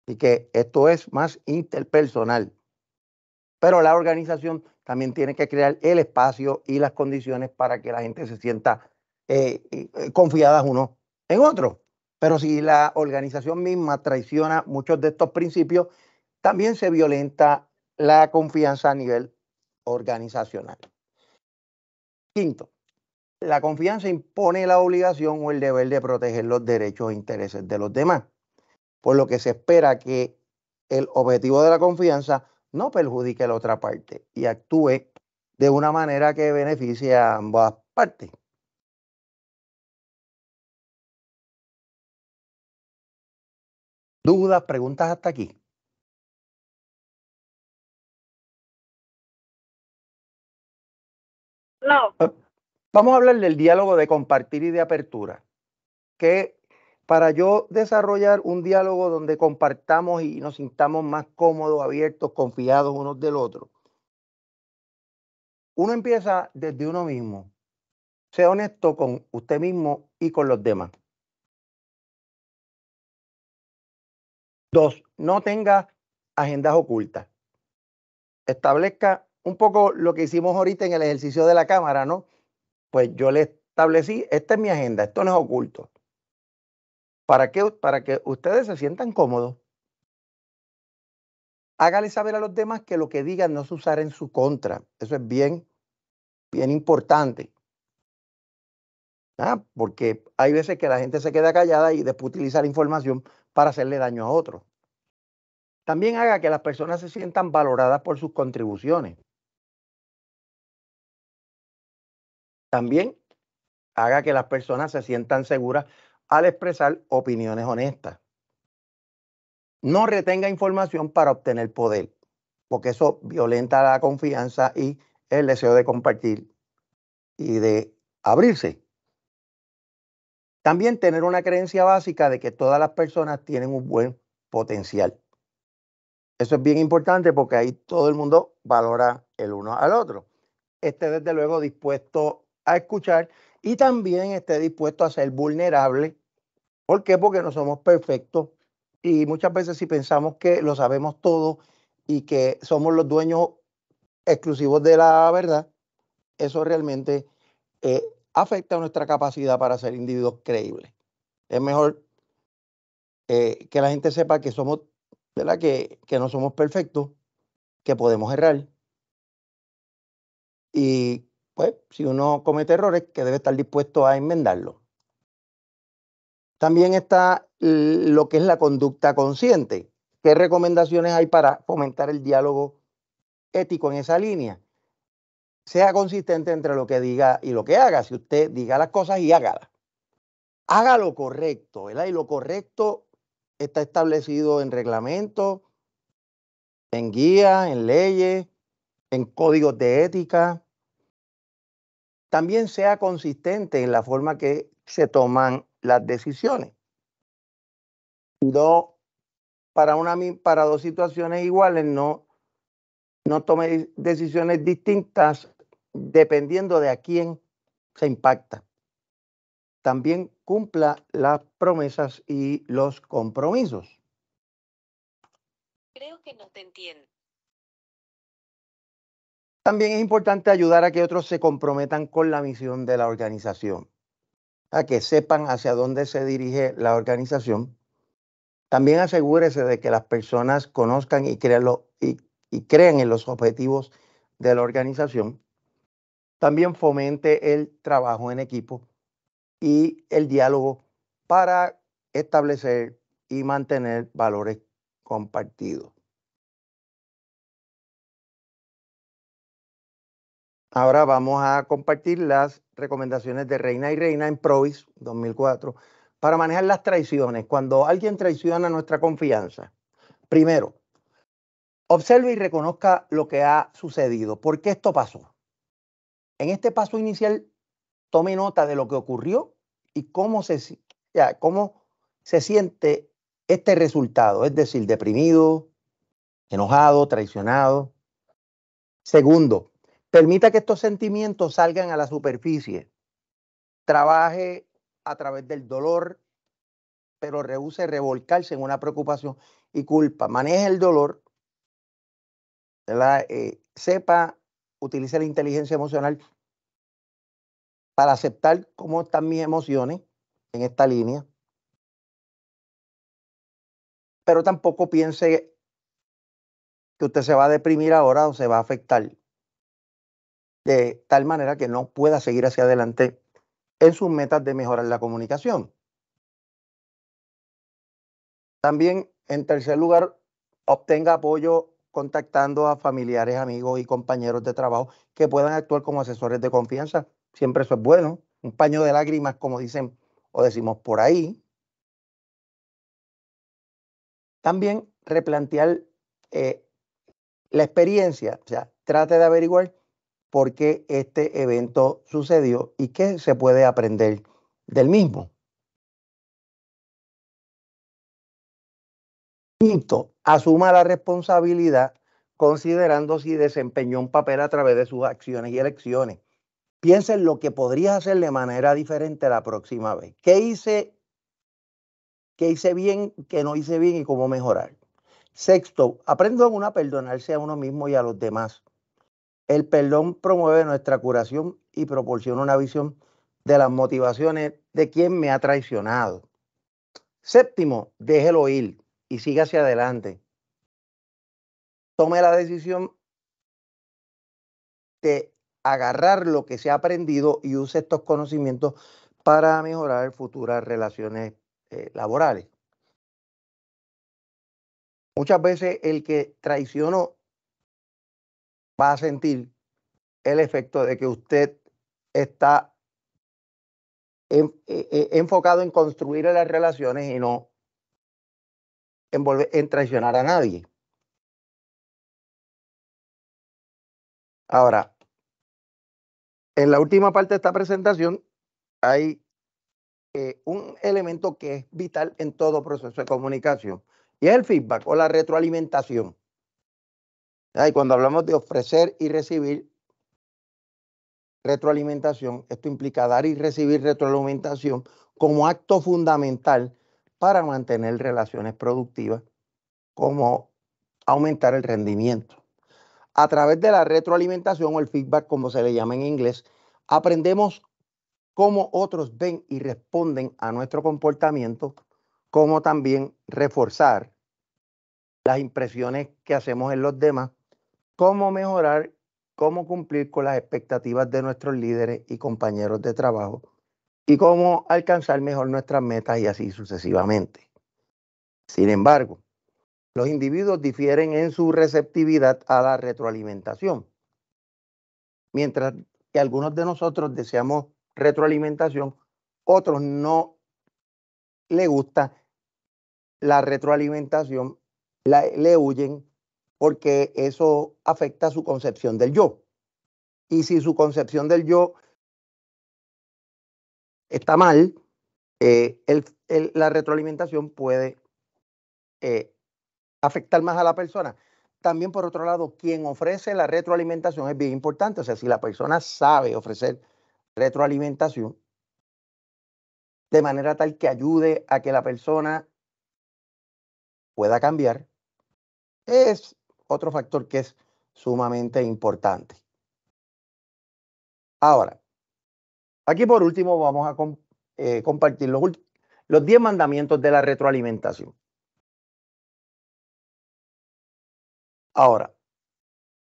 Y que esto es más interpersonal. Pero la organización también tiene que crear el espacio y las condiciones para que la gente se sienta eh, eh, confiadas uno en otro. Pero si la organización misma traiciona muchos de estos principios, también se violenta la confianza a nivel organizacional. Quinto, la confianza impone la obligación o el deber de proteger los derechos e intereses de los demás, por lo que se espera que el objetivo de la confianza no perjudique a la otra parte y actúe de una manera que beneficie a ambas partes. ¿Dudas, preguntas hasta aquí? No. Ah, vamos a hablar del diálogo de compartir y de apertura. Que para yo desarrollar un diálogo donde compartamos y nos sintamos más cómodos, abiertos, confiados unos del otro, uno empieza desde uno mismo. Sea honesto con usted mismo y con los demás. Dos, no tenga agendas ocultas. Establezca un poco lo que hicimos ahorita en el ejercicio de la cámara, ¿no? Pues yo le establecí, esta es mi agenda, esto no es oculto. ¿Para qué? Para que ustedes se sientan cómodos. Hágale saber a los demás que lo que digan no se usará en su contra. Eso es bien, bien importante. Ah, porque hay veces que la gente se queda callada y después utiliza la información para hacerle daño a otro. También haga que las personas se sientan valoradas por sus contribuciones. También haga que las personas se sientan seguras al expresar opiniones honestas. No retenga información para obtener poder, porque eso violenta la confianza y el deseo de compartir y de abrirse. También tener una creencia básica de que todas las personas tienen un buen potencial. Eso es bien importante porque ahí todo el mundo valora el uno al otro. Esté desde luego dispuesto a escuchar y también esté dispuesto a ser vulnerable. ¿Por qué? Porque no somos perfectos y muchas veces si pensamos que lo sabemos todo y que somos los dueños exclusivos de la verdad, eso realmente eh, afecta nuestra capacidad para ser individuos creíbles. Es mejor eh, que la gente sepa que somos, ¿verdad? Que, que no somos perfectos, que podemos errar. Y pues, si uno comete errores, que debe estar dispuesto a enmendarlo. También está lo que es la conducta consciente. ¿Qué recomendaciones hay para fomentar el diálogo ético en esa línea? sea consistente entre lo que diga y lo que haga. Si usted diga las cosas y hágalas. Haga lo correcto, ¿verdad? Y lo correcto está establecido en reglamentos, en guías, en leyes, en códigos de ética. También sea consistente en la forma que se toman las decisiones. No, para, una, para dos situaciones iguales no no tome decisiones distintas dependiendo de a quién se impacta. También cumpla las promesas y los compromisos. Creo que no te entiendo. También es importante ayudar a que otros se comprometan con la misión de la organización, a que sepan hacia dónde se dirige la organización. También asegúrese de que las personas conozcan y crean, lo, y crean en los objetivos de la organización. También fomente el trabajo en equipo y el diálogo para establecer y mantener valores compartidos. Ahora vamos a compartir las recomendaciones de Reina y Reina en Provis 2004 para manejar las traiciones. Cuando alguien traiciona nuestra confianza, primero, Observe y reconozca lo que ha sucedido. ¿Por qué esto pasó? En este paso inicial, tome nota de lo que ocurrió y cómo se, cómo se siente este resultado, es decir, deprimido, enojado, traicionado. Segundo, permita que estos sentimientos salgan a la superficie. Trabaje a través del dolor, pero rehúse revolcarse en una preocupación y culpa. Maneje el dolor eh, sepa utilice la inteligencia emocional para aceptar cómo están mis emociones en esta línea. Pero tampoco piense que usted se va a deprimir ahora o se va a afectar de tal manera que no pueda seguir hacia adelante en sus metas de mejorar la comunicación. También, en tercer lugar, obtenga apoyo contactando a familiares, amigos y compañeros de trabajo que puedan actuar como asesores de confianza. Siempre eso es bueno. Un paño de lágrimas, como dicen o decimos por ahí. También replantear eh, la experiencia, o sea, trate de averiguar por qué este evento sucedió y qué se puede aprender del mismo asuma la responsabilidad considerando si desempeñó un papel a través de sus acciones y elecciones. Piensa en lo que podrías hacer de manera diferente la próxima vez. ¿Qué hice, qué hice bien, qué no hice bien y cómo mejorar? Sexto, aprendo una a perdonarse a uno mismo y a los demás. El perdón promueve nuestra curación y proporciona una visión de las motivaciones de quien me ha traicionado. Séptimo, déjelo ir y siga hacia adelante. Tome la decisión de agarrar lo que se ha aprendido y use estos conocimientos para mejorar futuras relaciones eh, laborales. Muchas veces el que traicionó va a sentir el efecto de que usted está eh, eh, enfocado en construir las relaciones y no en, en traicionar a nadie. Ahora, en la última parte de esta presentación hay eh, un elemento que es vital en todo proceso de comunicación y es el feedback o la retroalimentación. Ah, cuando hablamos de ofrecer y recibir retroalimentación, esto implica dar y recibir retroalimentación como acto fundamental para mantener relaciones productivas, como aumentar el rendimiento. A través de la retroalimentación o el feedback, como se le llama en inglés, aprendemos cómo otros ven y responden a nuestro comportamiento, cómo también reforzar las impresiones que hacemos en los demás, cómo mejorar, cómo cumplir con las expectativas de nuestros líderes y compañeros de trabajo, y cómo alcanzar mejor nuestras metas y así sucesivamente. Sin embargo, los individuos difieren en su receptividad a la retroalimentación. Mientras que algunos de nosotros deseamos retroalimentación, otros no le gusta la retroalimentación, la, le huyen porque eso afecta su concepción del yo. Y si su concepción del yo está mal, eh, la retroalimentación puede eh, afectar más a la persona. También, por otro lado, quien ofrece la retroalimentación es bien importante. O sea, si la persona sabe ofrecer retroalimentación de manera tal que ayude a que la persona pueda cambiar, es otro factor que es sumamente importante. Ahora, Aquí por último vamos a eh, compartir los, los 10 mandamientos de la retroalimentación. Ahora,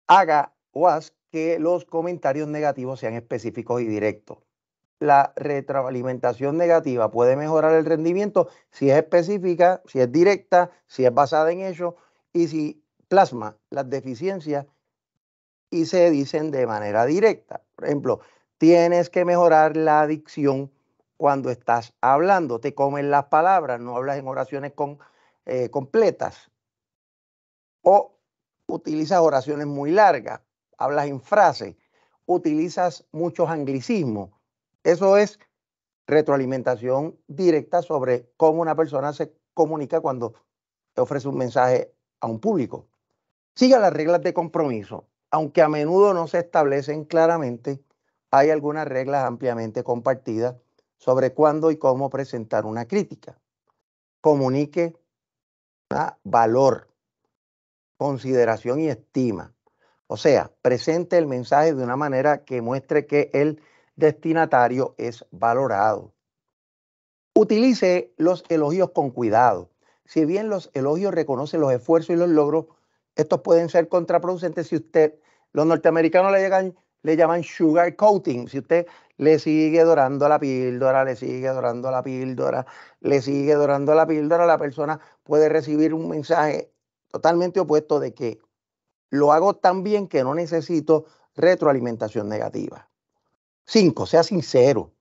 haga o haz que los comentarios negativos sean específicos y directos. La retroalimentación negativa puede mejorar el rendimiento si es específica, si es directa, si es basada en ello y si plasma las deficiencias y se dicen de manera directa. Por ejemplo, tienes que mejorar la adicción cuando estás hablando. Te comen las palabras, no hablas en oraciones con, eh, completas. O utilizas oraciones muy largas, hablas en frases, utilizas muchos anglicismos. Eso es retroalimentación directa sobre cómo una persona se comunica cuando te ofrece un mensaje a un público. Siga las reglas de compromiso. Aunque a menudo no se establecen claramente, hay algunas reglas ampliamente compartidas sobre cuándo y cómo presentar una crítica. Comunique ah, valor, consideración y estima. O sea, presente el mensaje de una manera que muestre que el destinatario es valorado. Utilice los elogios con cuidado. Si bien los elogios reconocen los esfuerzos y los logros, estos pueden ser contraproducentes si usted, los norteamericanos le llegan le llaman sugar coating. Si usted le sigue dorando la píldora, le sigue dorando la píldora, le sigue dorando la píldora, la persona puede recibir un mensaje totalmente opuesto de que lo hago tan bien que no necesito retroalimentación negativa. Cinco, sea sincero.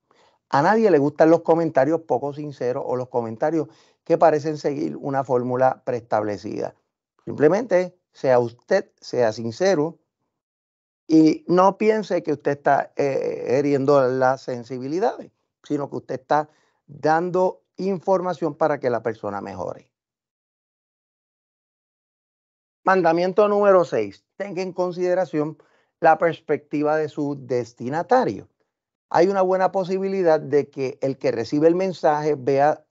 A nadie le gustan los comentarios poco sinceros o los comentarios que parecen seguir una fórmula preestablecida. Simplemente sea usted, sea sincero, y no piense que usted está eh, heriendo las sensibilidades, sino que usted está dando información para que la persona mejore. Mandamiento número 6. Tenga en consideración la perspectiva de su destinatario. Hay una buena posibilidad de que el que recibe el mensaje vea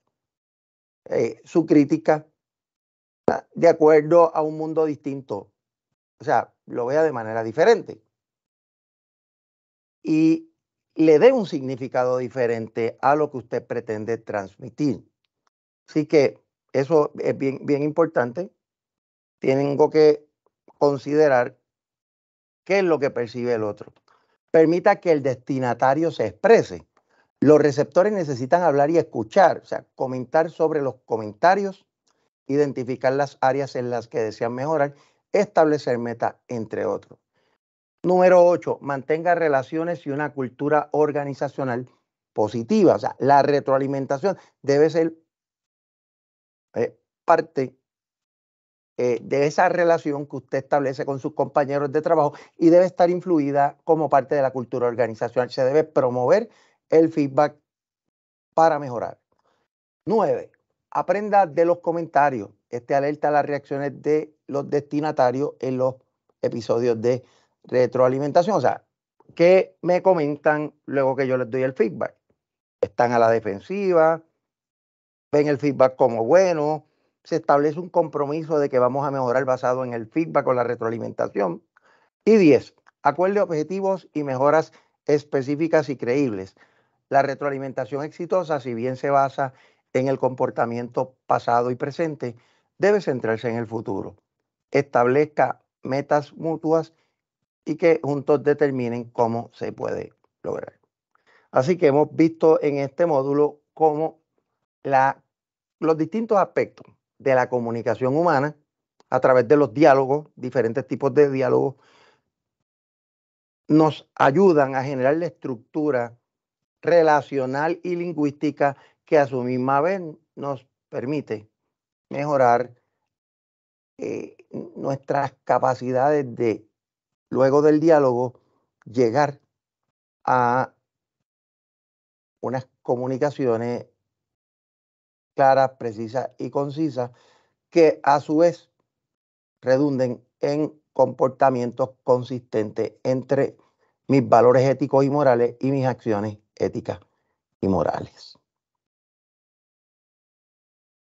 eh, su crítica ah, de acuerdo a un mundo distinto. O sea, lo vea de manera diferente y le dé un significado diferente a lo que usted pretende transmitir. Así que eso es bien, bien importante. Tengo que considerar qué es lo que percibe el otro. Permita que el destinatario se exprese. Los receptores necesitan hablar y escuchar, o sea, comentar sobre los comentarios, identificar las áreas en las que desean mejorar establecer metas, entre otros. Número 8, mantenga relaciones y una cultura organizacional positiva. O sea, la retroalimentación debe ser eh, parte eh, de esa relación que usted establece con sus compañeros de trabajo y debe estar influida como parte de la cultura organizacional. Se debe promover el feedback para mejorar. Nueve. Aprenda de los comentarios este alerta a las reacciones de los destinatarios en los episodios de retroalimentación. O sea, ¿qué me comentan luego que yo les doy el feedback? ¿Están a la defensiva? ¿Ven el feedback como bueno? Se establece un compromiso de que vamos a mejorar basado en el feedback o la retroalimentación. Y 10. Acuerde objetivos y mejoras específicas y creíbles. La retroalimentación exitosa, si bien se basa en el comportamiento pasado y presente, debe centrarse en el futuro, establezca metas mutuas y que juntos determinen cómo se puede lograr. Así que hemos visto en este módulo cómo los distintos aspectos de la comunicación humana a través de los diálogos, diferentes tipos de diálogos, nos ayudan a generar la estructura relacional y lingüística que a su misma vez nos permite mejorar eh, nuestras capacidades de, luego del diálogo, llegar a unas comunicaciones claras, precisas y concisas que a su vez redunden en comportamientos consistentes entre mis valores éticos y morales y mis acciones éticas y morales.